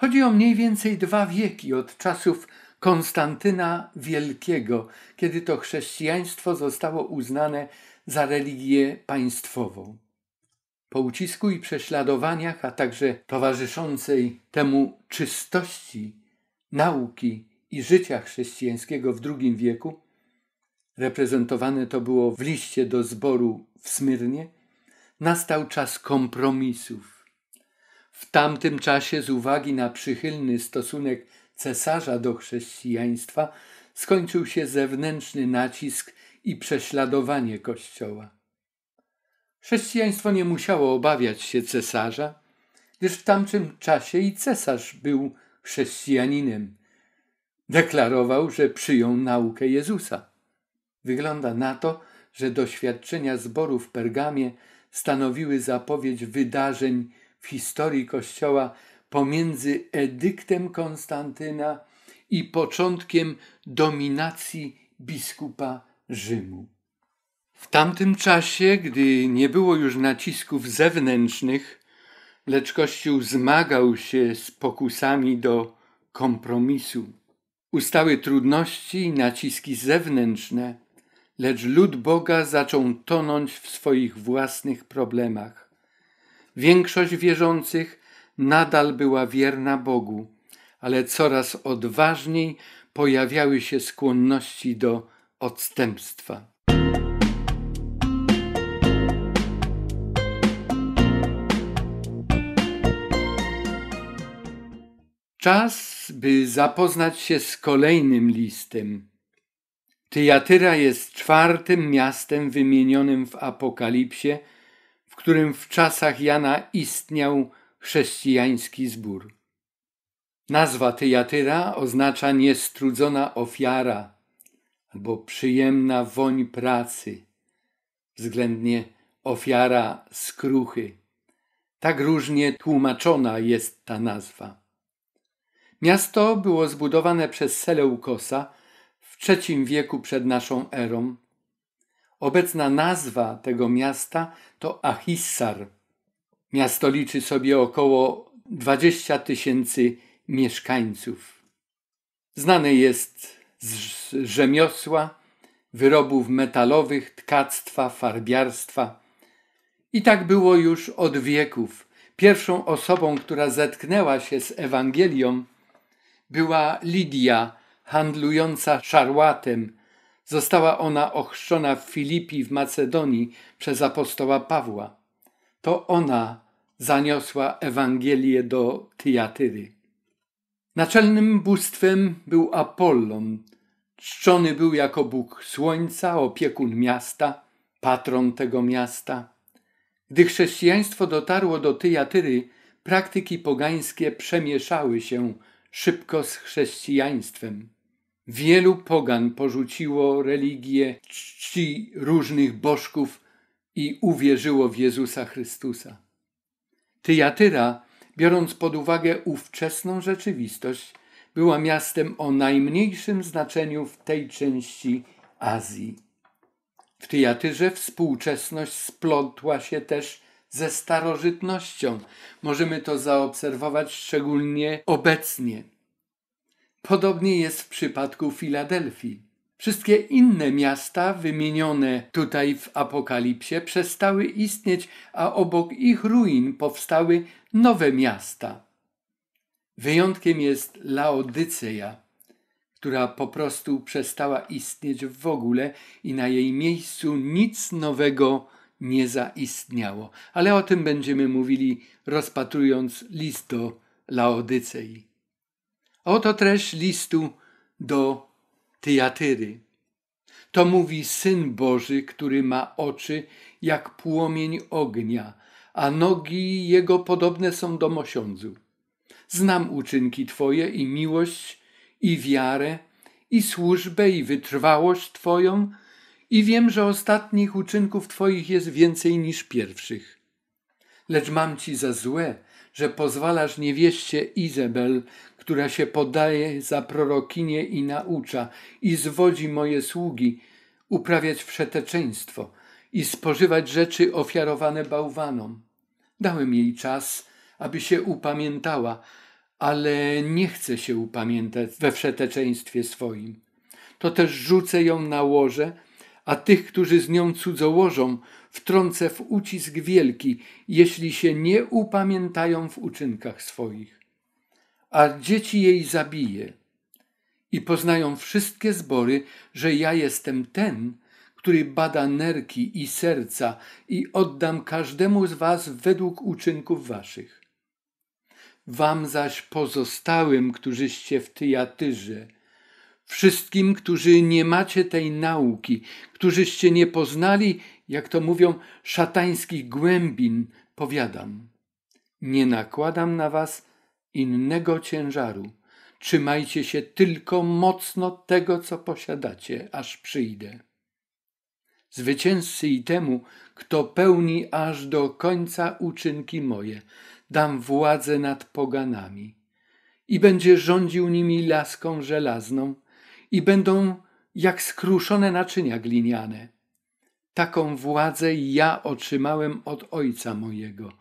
A: Chodzi o mniej więcej dwa wieki od czasów Konstantyna Wielkiego, kiedy to chrześcijaństwo zostało uznane za religię państwową. Po ucisku i prześladowaniach, a także towarzyszącej temu czystości nauki i życia chrześcijańskiego w II wieku, reprezentowane to było w liście do zboru w Smyrnie, nastał czas kompromisów w tamtym czasie z uwagi na przychylny stosunek cesarza do chrześcijaństwa skończył się zewnętrzny nacisk i prześladowanie Kościoła. Chrześcijaństwo nie musiało obawiać się cesarza, gdyż w tamtym czasie i cesarz był chrześcijaninem. Deklarował, że przyjął naukę Jezusa. Wygląda na to, że doświadczenia zboru w Pergamie stanowiły zapowiedź wydarzeń w historii Kościoła pomiędzy edyktem Konstantyna i początkiem dominacji biskupa Rzymu. W tamtym czasie, gdy nie było już nacisków zewnętrznych, lecz Kościół zmagał się z pokusami do kompromisu. Ustały trudności i naciski zewnętrzne, lecz lud Boga zaczął tonąć w swoich własnych problemach. Większość wierzących nadal była wierna Bogu, ale coraz odważniej pojawiały się skłonności do odstępstwa. Czas, by zapoznać się z kolejnym listem. Tyjatyra jest czwartym miastem wymienionym w Apokalipsie – którym w czasach Jana istniał chrześcijański zbór. Nazwa Tyjatyra oznacza niestrudzona ofiara albo przyjemna woń pracy, względnie ofiara skruchy. Tak różnie tłumaczona jest ta nazwa. Miasto było zbudowane przez Seleukosa w III wieku przed naszą erą Obecna nazwa tego miasta to Achissar. Miasto liczy sobie około 20 tysięcy mieszkańców. Znane jest z rzemiosła, wyrobów metalowych, tkactwa, farbiarstwa. I tak było już od wieków. Pierwszą osobą, która zetknęła się z Ewangelią, była Lidia, handlująca szarłatem, Została ona ochrzczona w Filipi w Macedonii przez apostoła Pawła. To ona zaniosła Ewangelię do Tyjatyry. Naczelnym bóstwem był Apollon. Czczony był jako Bóg Słońca, opiekun miasta, patron tego miasta. Gdy chrześcijaństwo dotarło do Tyjatyry, praktyki pogańskie przemieszały się szybko z chrześcijaństwem. Wielu pogan porzuciło religię czci różnych bożków i uwierzyło w Jezusa Chrystusa. Tyjatyra, biorąc pod uwagę ówczesną rzeczywistość, była miastem o najmniejszym znaczeniu w tej części Azji. W Tyjatyrze współczesność splotła się też ze starożytnością. Możemy to zaobserwować szczególnie obecnie. Podobnie jest w przypadku Filadelfii. Wszystkie inne miasta wymienione tutaj w Apokalipsie przestały istnieć, a obok ich ruin powstały nowe miasta. Wyjątkiem jest Laodyceja, która po prostu przestała istnieć w ogóle i na jej miejscu nic nowego nie zaistniało. Ale o tym będziemy mówili rozpatrując list do Laodycei. Oto treść listu do Tyjatyry. To mówi Syn Boży, który ma oczy jak płomień ognia, a nogi jego podobne są do mosiądzu. Znam uczynki Twoje i miłość, i wiarę, i służbę, i wytrwałość Twoją, i wiem, że ostatnich uczynków Twoich jest więcej niż pierwszych. Lecz mam Ci za złe, że pozwalasz niewieście Izabel która się podaje za prorokinie i naucza i zwodzi moje sługi uprawiać wszeteczeństwo i spożywać rzeczy ofiarowane bałwanom. Dałem jej czas, aby się upamiętała, ale nie chce się upamiętać we wszeteczeństwie swoim. To też rzucę ją na łoże, a tych, którzy z nią cudzołożą, wtrącę w ucisk wielki, jeśli się nie upamiętają w uczynkach swoich a dzieci jej zabije. I poznają wszystkie zbory, że ja jestem ten, który bada nerki i serca i oddam każdemu z was według uczynków waszych. Wam zaś pozostałym, którzyście w Tyjatyrze, wszystkim, którzy nie macie tej nauki, którzyście nie poznali, jak to mówią, szatańskich głębin, powiadam. Nie nakładam na was innego ciężaru. Trzymajcie się tylko mocno tego, co posiadacie, aż przyjdę. Zwycięzcy i temu, kto pełni aż do końca uczynki moje, dam władzę nad poganami. I będzie rządził nimi laską żelazną, i będą jak skruszone naczynia gliniane. Taką władzę ja otrzymałem od ojca mojego –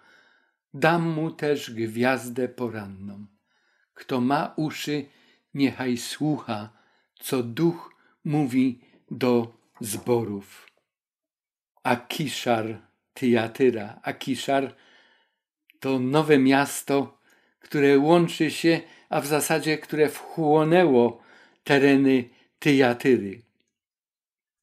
A: Dam mu też gwiazdę poranną. Kto ma uszy, niechaj słucha, co duch mówi do zborów. Akiszar Tyjatyra. Akiszar to nowe miasto, które łączy się, a w zasadzie które wchłonęło tereny Tyjatyry.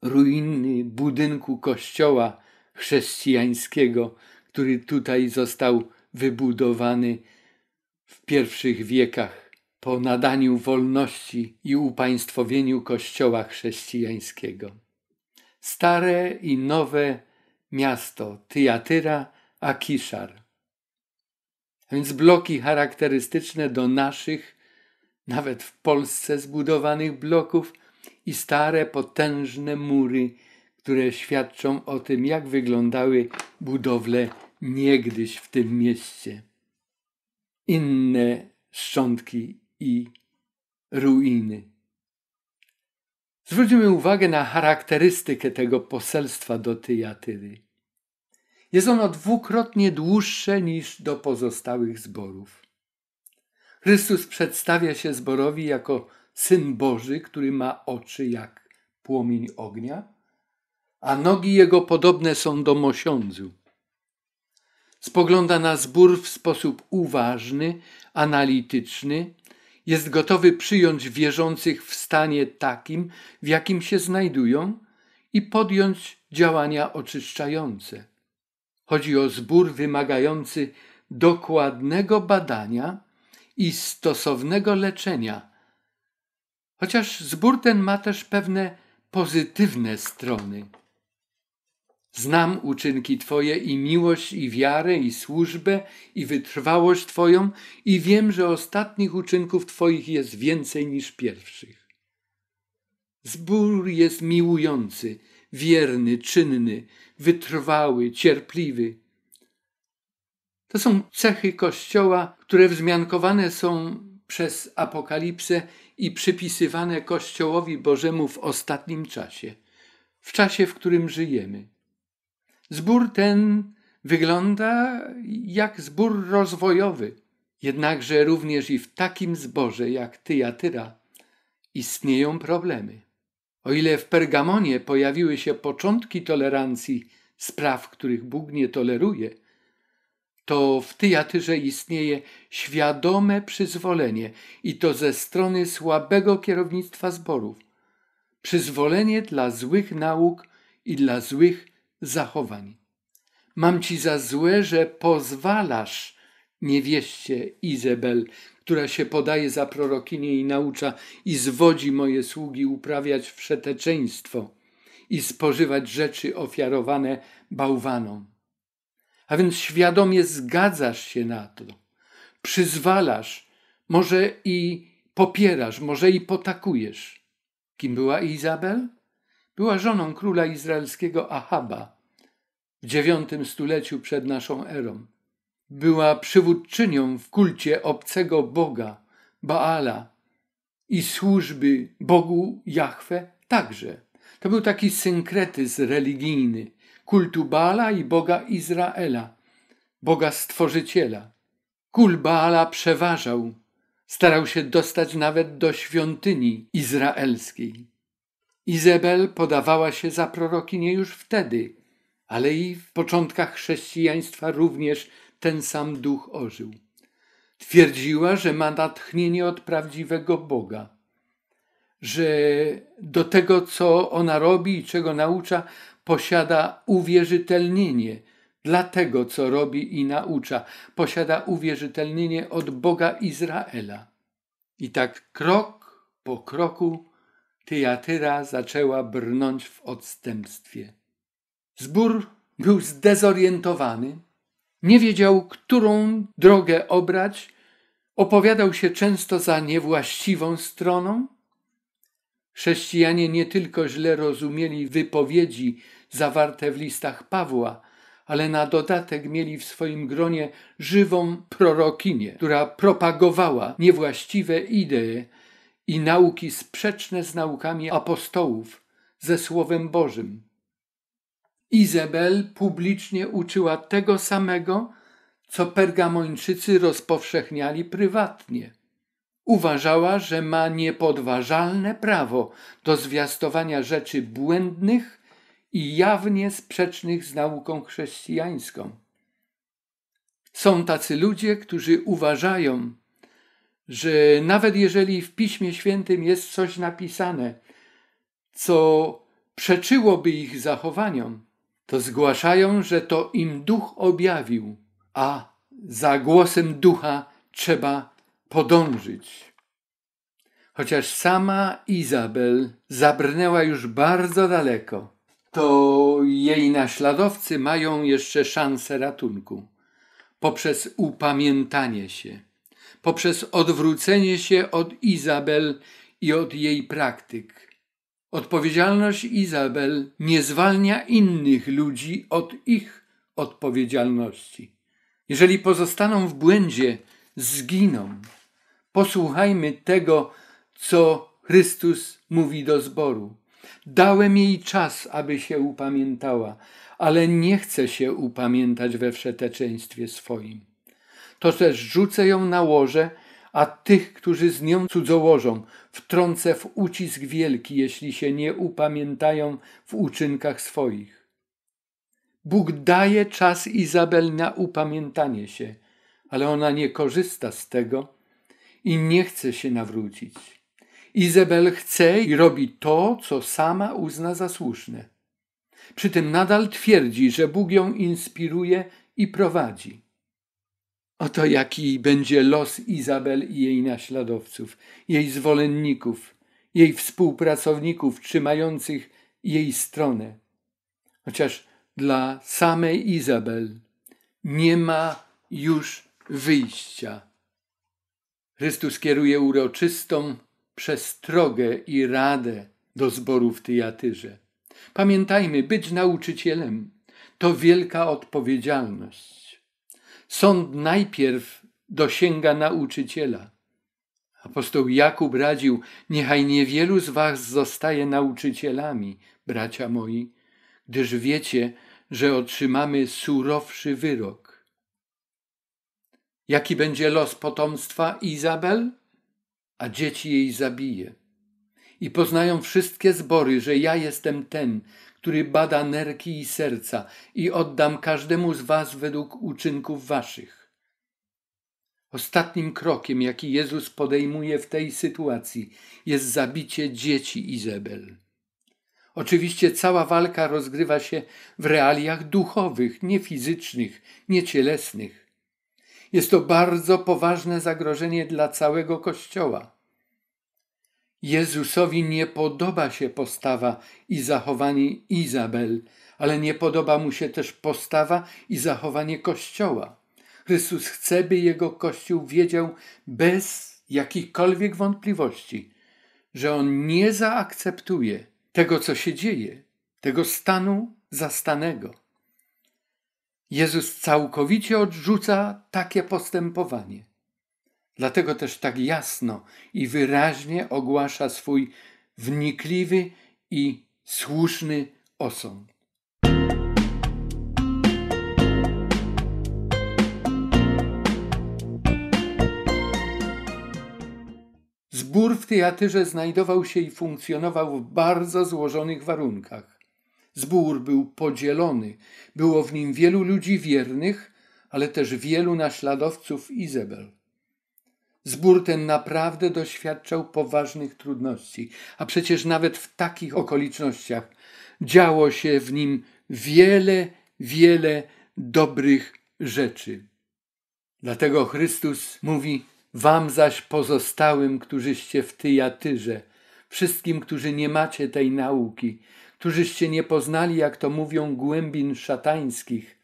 A: Ruiny budynku kościoła chrześcijańskiego który tutaj został wybudowany w pierwszych wiekach po nadaniu wolności i upaństwowieniu Kościoła chrześcijańskiego. Stare i nowe miasto Tyjatyra, Akiszar. A więc bloki charakterystyczne do naszych, nawet w Polsce zbudowanych bloków i stare, potężne mury, które świadczą o tym, jak wyglądały budowle niegdyś w tym mieście. Inne szczątki i ruiny. Zwróćmy uwagę na charakterystykę tego poselstwa do Tyjatyry. Jest ono dwukrotnie dłuższe niż do pozostałych zborów. Chrystus przedstawia się zborowi jako syn Boży, który ma oczy jak płomień ognia, a nogi jego podobne są do mosiądzu spogląda na zbór w sposób uważny, analityczny, jest gotowy przyjąć wierzących w stanie takim, w jakim się znajdują i podjąć działania oczyszczające. Chodzi o zbór wymagający dokładnego badania i stosownego leczenia. Chociaż zbór ten ma też pewne pozytywne strony. Znam uczynki Twoje i miłość, i wiarę, i służbę, i wytrwałość Twoją, i wiem, że ostatnich uczynków Twoich jest więcej niż pierwszych. Zbór jest miłujący, wierny, czynny, wytrwały, cierpliwy. To są cechy Kościoła, które wzmiankowane są przez Apokalipsę i przypisywane Kościołowi Bożemu w ostatnim czasie, w czasie, w którym żyjemy. Zbór ten wygląda jak zbór rozwojowy, jednakże również i w takim zborze jak Tyjatyra istnieją problemy. O ile w Pergamonie pojawiły się początki tolerancji spraw, których Bóg nie toleruje, to w Tyjatyrze istnieje świadome przyzwolenie i to ze strony słabego kierownictwa zborów. Przyzwolenie dla złych nauk i dla złych zachowań. Mam ci za złe, że pozwalasz niewieście Izabel, która się podaje za prorokinię i naucza i zwodzi moje sługi uprawiać wszeteczeństwo i spożywać rzeczy ofiarowane bałwanom. A więc świadomie zgadzasz się na to, przyzwalasz, może i popierasz, może i potakujesz. Kim była Izabel? była żoną króla izraelskiego Ahaba w dziewiątym stuleciu przed naszą erą. Była przywódczynią w kulcie obcego Boga, Baala i służby Bogu Jahwe także. To był taki synkretyzm religijny kultu Baala i Boga Izraela, Boga Stworzyciela. Kul Baala przeważał, starał się dostać nawet do świątyni izraelskiej. Izabel podawała się za prorokinie już wtedy, ale i w początkach chrześcijaństwa również ten sam duch ożył. Twierdziła, że ma natchnienie od prawdziwego Boga, że do tego, co ona robi i czego naucza, posiada uwierzytelnienie dla tego, co robi i naucza, posiada uwierzytelnienie od Boga Izraela. I tak krok po kroku Tyjatyra zaczęła brnąć w odstępstwie. Zbór był zdezorientowany, nie wiedział, którą drogę obrać, opowiadał się często za niewłaściwą stroną. Chrześcijanie nie tylko źle rozumieli wypowiedzi zawarte w listach Pawła, ale na dodatek mieli w swoim gronie żywą prorokinię, która propagowała niewłaściwe idee i nauki sprzeczne z naukami apostołów, ze Słowem Bożym. Izabel publicznie uczyła tego samego, co pergamończycy rozpowszechniali prywatnie. Uważała, że ma niepodważalne prawo do zwiastowania rzeczy błędnych i jawnie sprzecznych z nauką chrześcijańską. Są tacy ludzie, którzy uważają, że nawet jeżeli w Piśmie Świętym jest coś napisane, co przeczyłoby ich zachowaniom, to zgłaszają, że to im duch objawił, a za głosem ducha trzeba podążyć. Chociaż sama Izabel zabrnęła już bardzo daleko, to jej naśladowcy mają jeszcze szansę ratunku poprzez upamiętanie się poprzez odwrócenie się od Izabel i od jej praktyk. Odpowiedzialność Izabel nie zwalnia innych ludzi od ich odpowiedzialności. Jeżeli pozostaną w błędzie, zginą. Posłuchajmy tego, co Chrystus mówi do zboru. Dałem jej czas, aby się upamiętała, ale nie chce się upamiętać we wszeteczeństwie swoim to też rzucę ją na łoże, a tych, którzy z nią cudzołożą, wtrącę w ucisk wielki, jeśli się nie upamiętają w uczynkach swoich. Bóg daje czas Izabel na upamiętanie się, ale ona nie korzysta z tego i nie chce się nawrócić. Izabel chce i robi to, co sama uzna za słuszne. Przy tym nadal twierdzi, że Bóg ją inspiruje i prowadzi. Oto jaki będzie los Izabel i jej naśladowców, jej zwolenników, jej współpracowników trzymających jej stronę. Chociaż dla samej Izabel nie ma już wyjścia. Chrystus kieruje uroczystą przestrogę i radę do zboru w Tyjatyrze. Pamiętajmy, być nauczycielem to wielka odpowiedzialność. Sąd najpierw dosięga nauczyciela. Apostoł Jakub radził: Niechaj niewielu z was zostaje nauczycielami, bracia moi, gdyż wiecie, że otrzymamy surowszy wyrok. Jaki będzie los potomstwa Izabel? A dzieci jej zabije. I poznają wszystkie zbory, że ja jestem ten, który bada nerki i serca i oddam każdemu z was według uczynków waszych. Ostatnim krokiem, jaki Jezus podejmuje w tej sytuacji, jest zabicie dzieci Izabel. Oczywiście cała walka rozgrywa się w realiach duchowych, nie fizycznych, nie cielesnych. Jest to bardzo poważne zagrożenie dla całego Kościoła. Jezusowi nie podoba się postawa i zachowanie Izabel, ale nie podoba mu się też postawa i zachowanie Kościoła. Chrystus chce, by jego Kościół wiedział bez jakichkolwiek wątpliwości, że on nie zaakceptuje tego, co się dzieje, tego stanu zastanego. Jezus całkowicie odrzuca takie postępowanie. Dlatego też tak jasno i wyraźnie ogłasza swój wnikliwy i słuszny osąd. Zbór w teatrze znajdował się i funkcjonował w bardzo złożonych warunkach. Zbór był podzielony, było w nim wielu ludzi wiernych, ale też wielu naśladowców Izabel. Zbór ten naprawdę doświadczał poważnych trudności, a przecież nawet w takich okolicznościach działo się w nim wiele, wiele dobrych rzeczy. Dlatego Chrystus mówi: Wam zaś pozostałym, którzyście w Tyjatyrze, wszystkim, którzy nie macie tej nauki, którzyście nie poznali, jak to mówią, głębin szatańskich,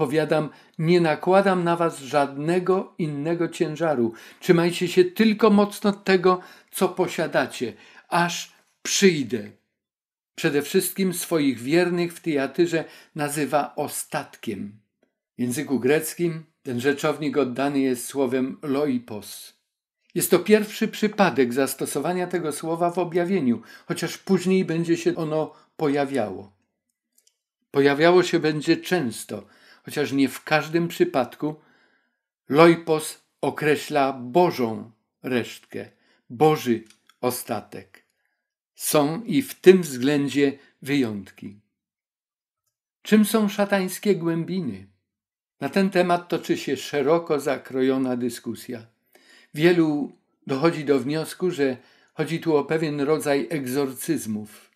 A: Powiadam, nie nakładam na was żadnego innego ciężaru. Trzymajcie się tylko mocno tego, co posiadacie, aż przyjdę. Przede wszystkim swoich wiernych w Tyjatyrze nazywa ostatkiem. W języku greckim ten rzeczownik oddany jest słowem loipos. Jest to pierwszy przypadek zastosowania tego słowa w objawieniu, chociaż później będzie się ono pojawiało. Pojawiało się będzie często – chociaż nie w każdym przypadku, Lojpos określa Bożą resztkę, Boży ostatek. Są i w tym względzie wyjątki. Czym są szatańskie głębiny? Na ten temat toczy się szeroko zakrojona dyskusja. Wielu dochodzi do wniosku, że chodzi tu o pewien rodzaj egzorcyzmów.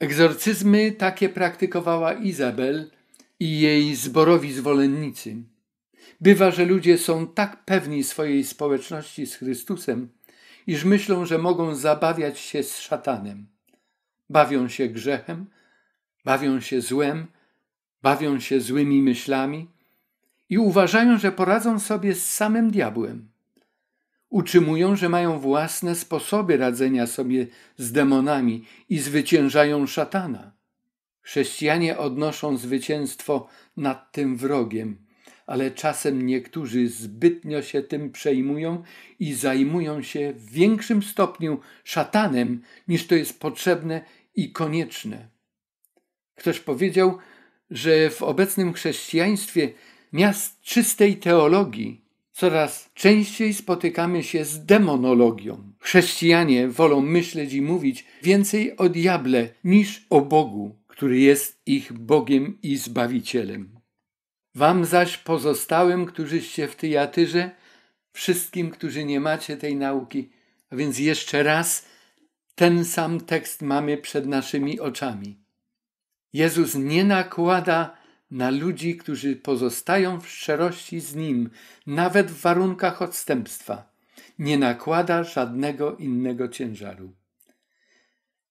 A: Egzorcyzmy takie praktykowała Izabel, i jej zborowi zwolennicy. Bywa, że ludzie są tak pewni swojej społeczności z Chrystusem, iż myślą, że mogą zabawiać się z szatanem. Bawią się grzechem, bawią się złem, bawią się złymi myślami i uważają, że poradzą sobie z samym diabłem. Utrzymują, że mają własne sposoby radzenia sobie z demonami i zwyciężają szatana. Chrześcijanie odnoszą zwycięstwo nad tym wrogiem, ale czasem niektórzy zbytnio się tym przejmują i zajmują się w większym stopniu szatanem niż to jest potrzebne i konieczne. Ktoś powiedział, że w obecnym chrześcijaństwie miast czystej teologii coraz częściej spotykamy się z demonologią. Chrześcijanie wolą myśleć i mówić więcej o diable niż o Bogu który jest ich Bogiem i Zbawicielem. Wam zaś pozostałym, którzyście w Tyjatyrze, wszystkim, którzy nie macie tej nauki, a więc jeszcze raz ten sam tekst mamy przed naszymi oczami. Jezus nie nakłada na ludzi, którzy pozostają w szczerości z Nim, nawet w warunkach odstępstwa. Nie nakłada żadnego innego ciężaru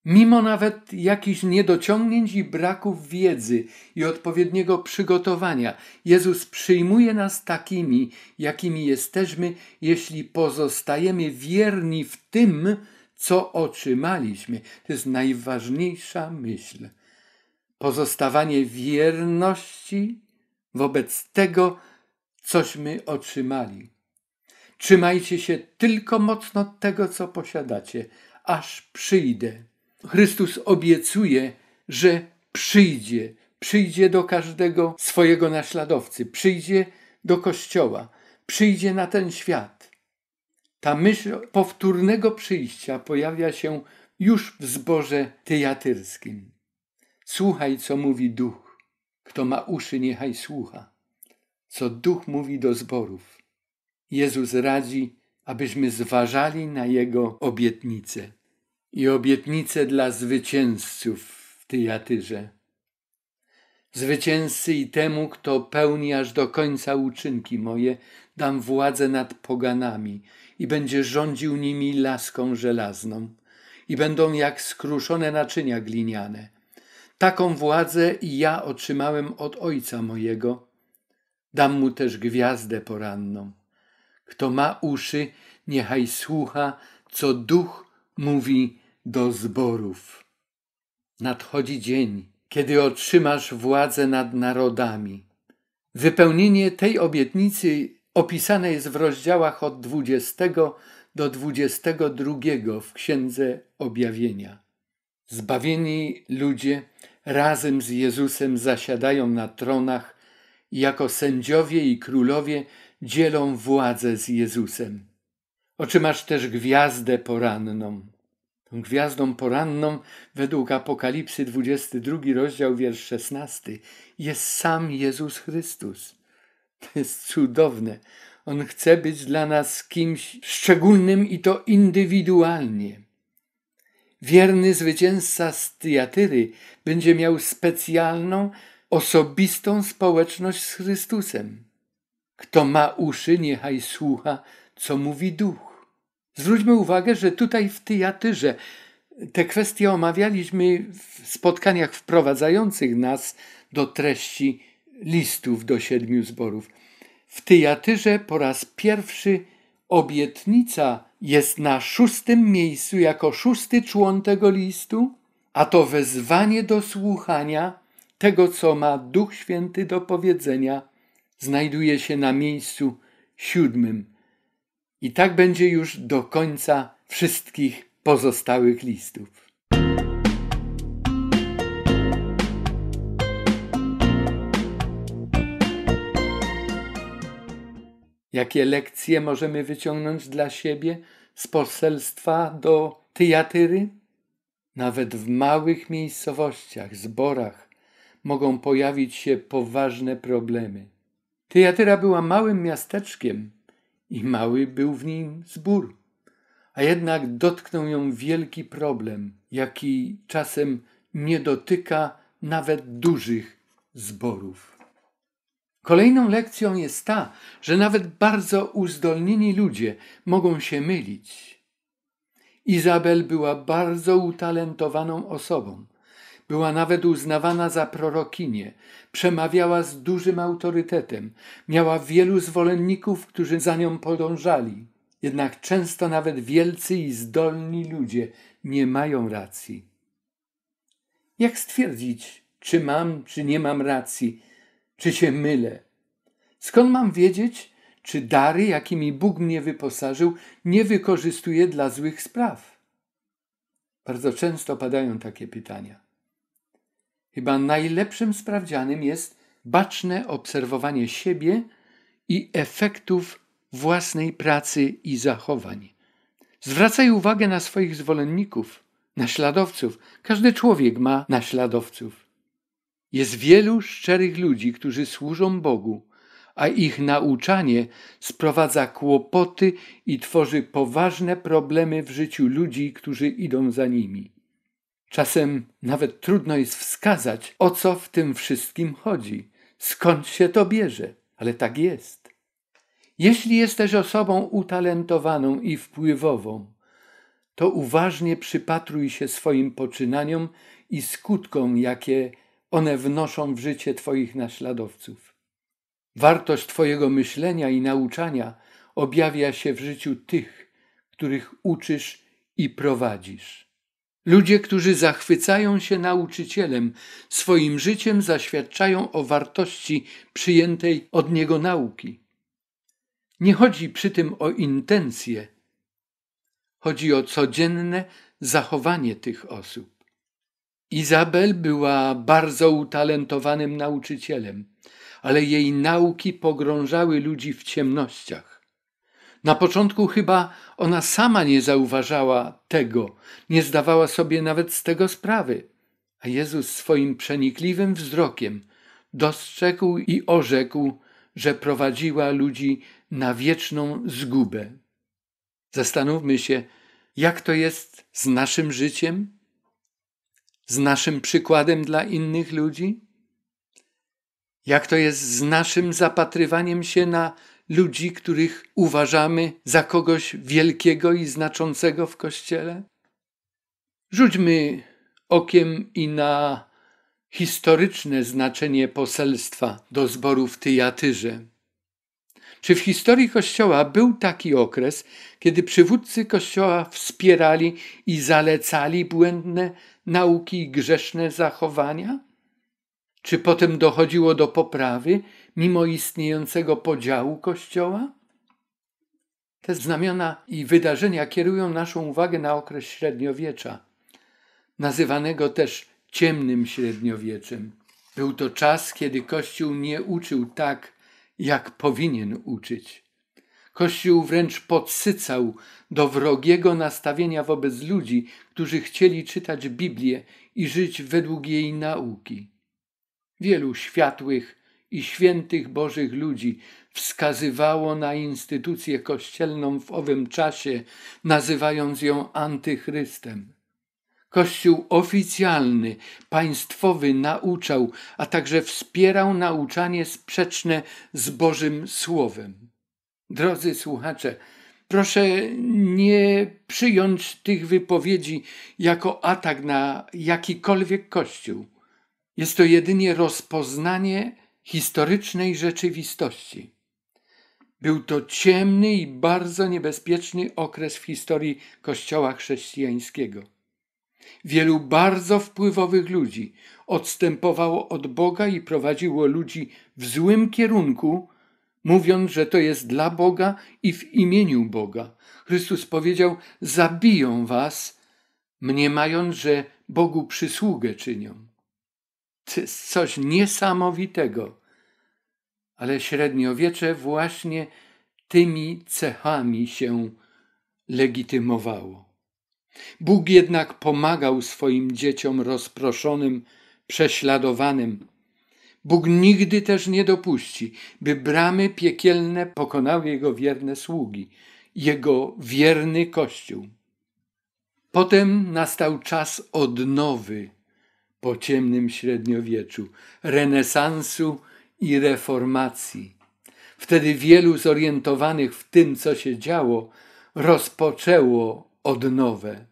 A: mimo nawet jakichś niedociągnięć i braków wiedzy i odpowiedniego przygotowania, Jezus przyjmuje nas takimi, jakimi jesteśmy, jeśli pozostajemy wierni w tym, co otrzymaliśmy. To jest najważniejsza myśl. Pozostawanie wierności wobec tego, cośmy otrzymali. Trzymajcie się tylko mocno tego, co posiadacie, aż przyjdę. Chrystus obiecuje, że przyjdzie, przyjdzie do każdego swojego naśladowcy, przyjdzie do Kościoła, przyjdzie na ten świat. Ta myśl powtórnego przyjścia pojawia się już w zborze tyjatyrskim. Słuchaj, co mówi duch. Kto ma uszy, niechaj słucha. Co duch mówi do zborów. Jezus radzi, abyśmy zważali na jego obietnice i obietnice dla zwycięzców w Tyjatyrze. Zwycięzcy i temu, kto pełni aż do końca uczynki moje, dam władzę nad poganami i będzie rządził nimi laską żelazną i będą jak skruszone naczynia gliniane. Taką władzę ja otrzymałem od ojca mojego. Dam mu też gwiazdę poranną. Kto ma uszy, niechaj słucha, co duch mówi do zborów. Nadchodzi dzień, kiedy otrzymasz władzę nad narodami. Wypełnienie tej obietnicy opisane jest w rozdziałach od 20 do 22 w Księdze Objawienia. Zbawieni ludzie razem z Jezusem zasiadają na tronach i jako sędziowie i królowie dzielą władzę z Jezusem. Otrzymasz też gwiazdę poranną. Tą gwiazdą poranną, według Apokalipsy 22 rozdział, wiersz 16, jest sam Jezus Chrystus. To jest cudowne. On chce być dla nas kimś szczególnym i to indywidualnie. Wierny zwycięzca z Tyjatyry będzie miał specjalną, osobistą społeczność z Chrystusem. Kto ma uszy, niechaj słucha, co mówi Duch. Zwróćmy uwagę, że tutaj w Tyjatyrze te kwestie omawialiśmy w spotkaniach wprowadzających nas do treści listów do siedmiu zborów. W Tyjatyrze po raz pierwszy obietnica jest na szóstym miejscu jako szósty człon tego listu, a to wezwanie do słuchania tego, co ma Duch Święty do powiedzenia, znajduje się na miejscu siódmym i tak będzie już do końca wszystkich pozostałych listów. Jakie lekcje możemy wyciągnąć dla siebie z poselstwa do Tyjatyry? Nawet w małych miejscowościach, zborach mogą pojawić się poważne problemy. Tyjatyra była małym miasteczkiem, i mały był w nim zbór. A jednak dotknął ją wielki problem, jaki czasem nie dotyka nawet dużych zborów. Kolejną lekcją jest ta, że nawet bardzo uzdolnieni ludzie mogą się mylić. Izabel była bardzo utalentowaną osobą, była nawet uznawana za prorokinię, przemawiała z dużym autorytetem, miała wielu zwolenników, którzy za nią podążali. Jednak często nawet wielcy i zdolni ludzie nie mają racji. Jak stwierdzić, czy mam, czy nie mam racji, czy się mylę? Skąd mam wiedzieć, czy dary, jakimi Bóg mnie wyposażył, nie wykorzystuje dla złych spraw? Bardzo często padają takie pytania. Chyba najlepszym sprawdzianem jest baczne obserwowanie siebie i efektów własnej pracy i zachowań. Zwracaj uwagę na swoich zwolenników, naśladowców. Każdy człowiek ma naśladowców. Jest wielu szczerych ludzi, którzy służą Bogu, a ich nauczanie sprowadza kłopoty i tworzy poważne problemy w życiu ludzi, którzy idą za nimi. Czasem nawet trudno jest wskazać, o co w tym wszystkim chodzi, skąd się to bierze, ale tak jest. Jeśli jesteś osobą utalentowaną i wpływową, to uważnie przypatruj się swoim poczynaniom i skutkom, jakie one wnoszą w życie Twoich naśladowców. Wartość Twojego myślenia i nauczania objawia się w życiu tych, których uczysz i prowadzisz. Ludzie, którzy zachwycają się nauczycielem, swoim życiem zaświadczają o wartości przyjętej od niego nauki. Nie chodzi przy tym o intencje, chodzi o codzienne zachowanie tych osób. Izabel była bardzo utalentowanym nauczycielem, ale jej nauki pogrążały ludzi w ciemnościach. Na początku chyba ona sama nie zauważała tego, nie zdawała sobie nawet z tego sprawy. A Jezus swoim przenikliwym wzrokiem dostrzegł i orzekł, że prowadziła ludzi na wieczną zgubę. Zastanówmy się, jak to jest z naszym życiem, z naszym przykładem dla innych ludzi, jak to jest z naszym zapatrywaniem się na ludzi, których uważamy za kogoś wielkiego i znaczącego w Kościele? Rzućmy okiem i na historyczne znaczenie poselstwa do zboru w Tyjatyrze. Czy w historii Kościoła był taki okres, kiedy przywódcy Kościoła wspierali i zalecali błędne nauki i grzeszne zachowania? Czy potem dochodziło do poprawy mimo istniejącego podziału Kościoła? Te znamiona i wydarzenia kierują naszą uwagę na okres średniowiecza, nazywanego też ciemnym średniowieczem. Był to czas, kiedy Kościół nie uczył tak, jak powinien uczyć. Kościół wręcz podsycał do wrogiego nastawienia wobec ludzi, którzy chcieli czytać Biblię i żyć według jej nauki. Wielu światłych i świętych Bożych ludzi wskazywało na instytucję kościelną w owym czasie, nazywając ją antychrystem. Kościół oficjalny, państwowy nauczał, a także wspierał nauczanie sprzeczne z Bożym Słowem. Drodzy słuchacze, proszę nie przyjąć tych wypowiedzi jako atak na jakikolwiek Kościół. Jest to jedynie rozpoznanie, historycznej rzeczywistości. Był to ciemny i bardzo niebezpieczny okres w historii Kościoła chrześcijańskiego. Wielu bardzo wpływowych ludzi odstępowało od Boga i prowadziło ludzi w złym kierunku, mówiąc, że to jest dla Boga i w imieniu Boga. Chrystus powiedział: Zabiją was, mniemając, że Bogu przysługę czynią coś niesamowitego. Ale średniowiecze właśnie tymi cechami się legitymowało. Bóg jednak pomagał swoim dzieciom rozproszonym, prześladowanym. Bóg nigdy też nie dopuści, by bramy piekielne pokonały Jego wierne sługi, Jego wierny Kościół. Potem nastał czas odnowy po ciemnym średniowieczu, renesansu i reformacji. Wtedy wielu zorientowanych w tym, co się działo, rozpoczęło odnowę.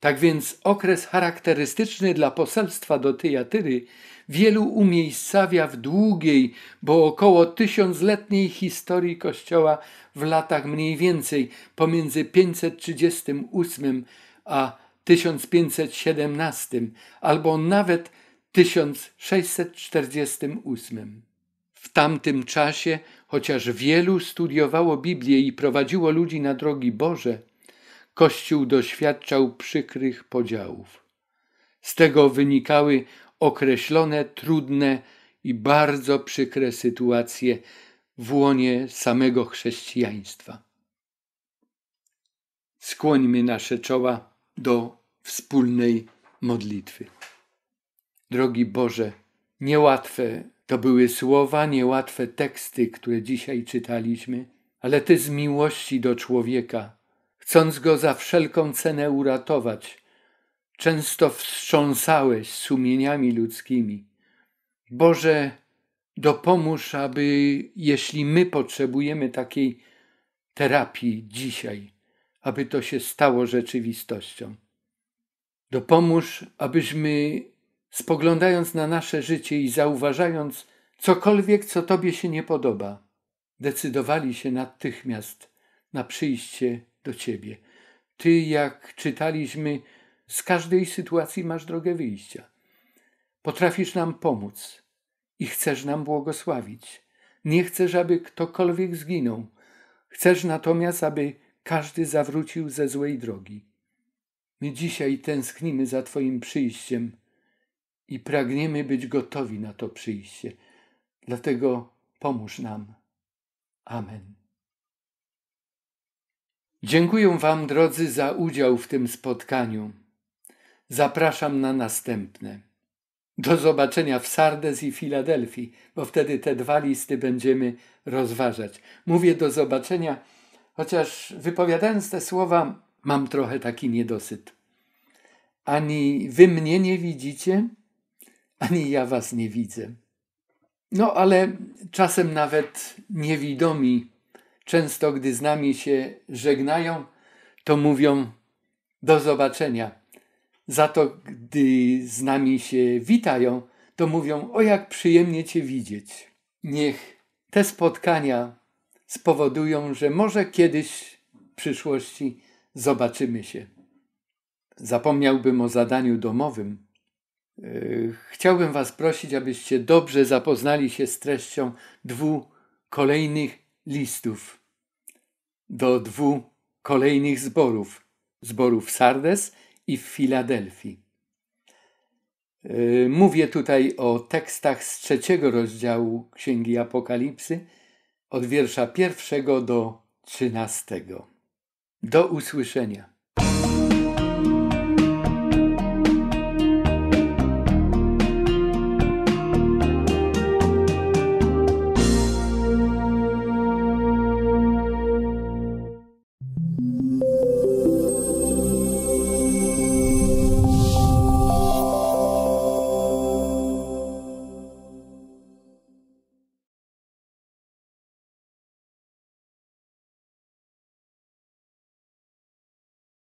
A: Tak więc okres charakterystyczny dla poselstwa do Tyjatyry wielu umiejscawia w długiej, bo około tysiącletniej historii Kościoła w latach mniej więcej pomiędzy 538 a 1517 albo nawet 1648. W tamtym czasie, chociaż wielu studiowało Biblię i prowadziło ludzi na drogi Boże, Kościół doświadczał przykrych podziałów. Z tego wynikały określone, trudne i bardzo przykre sytuacje w łonie samego chrześcijaństwa. Skłońmy nasze czoła do wspólnej modlitwy. Drogi Boże, niełatwe to były słowa, niełatwe teksty, które dzisiaj czytaliśmy, ale Ty z miłości do człowieka, chcąc go za wszelką cenę uratować, często wstrząsałeś sumieniami ludzkimi. Boże, dopomóż, aby jeśli my potrzebujemy takiej terapii dzisiaj, aby to się stało rzeczywistością. Dopomóż, abyśmy, spoglądając na nasze życie i zauważając cokolwiek, co Tobie się nie podoba, decydowali się natychmiast na przyjście do Ciebie. Ty, jak czytaliśmy, z każdej sytuacji masz drogę wyjścia. Potrafisz nam pomóc i chcesz nam błogosławić. Nie chcesz, aby ktokolwiek zginął. Chcesz natomiast, aby każdy zawrócił ze złej drogi. My dzisiaj tęsknimy za Twoim przyjściem i pragniemy być gotowi na to przyjście. Dlatego pomóż nam. Amen. Dziękuję Wam, drodzy, za udział w tym spotkaniu. Zapraszam na następne. Do zobaczenia w Sardes i Filadelfii, bo wtedy te dwa listy będziemy rozważać. Mówię do zobaczenia Chociaż wypowiadając te słowa, mam trochę taki niedosyt. Ani wy mnie nie widzicie, ani ja was nie widzę. No ale czasem nawet niewidomi, często gdy z nami się żegnają, to mówią do zobaczenia. Za to, gdy z nami się witają, to mówią o jak przyjemnie Cię widzieć. Niech te spotkania spowodują, że może kiedyś w przyszłości zobaczymy się. Zapomniałbym o zadaniu domowym. E, chciałbym Was prosić, abyście dobrze zapoznali się z treścią dwóch kolejnych listów do dwóch kolejnych zborów zborów Sardes i w Filadelfii. E, mówię tutaj o tekstach z trzeciego rozdziału Księgi Apokalipsy od wiersza pierwszego do trzynastego. Do usłyszenia.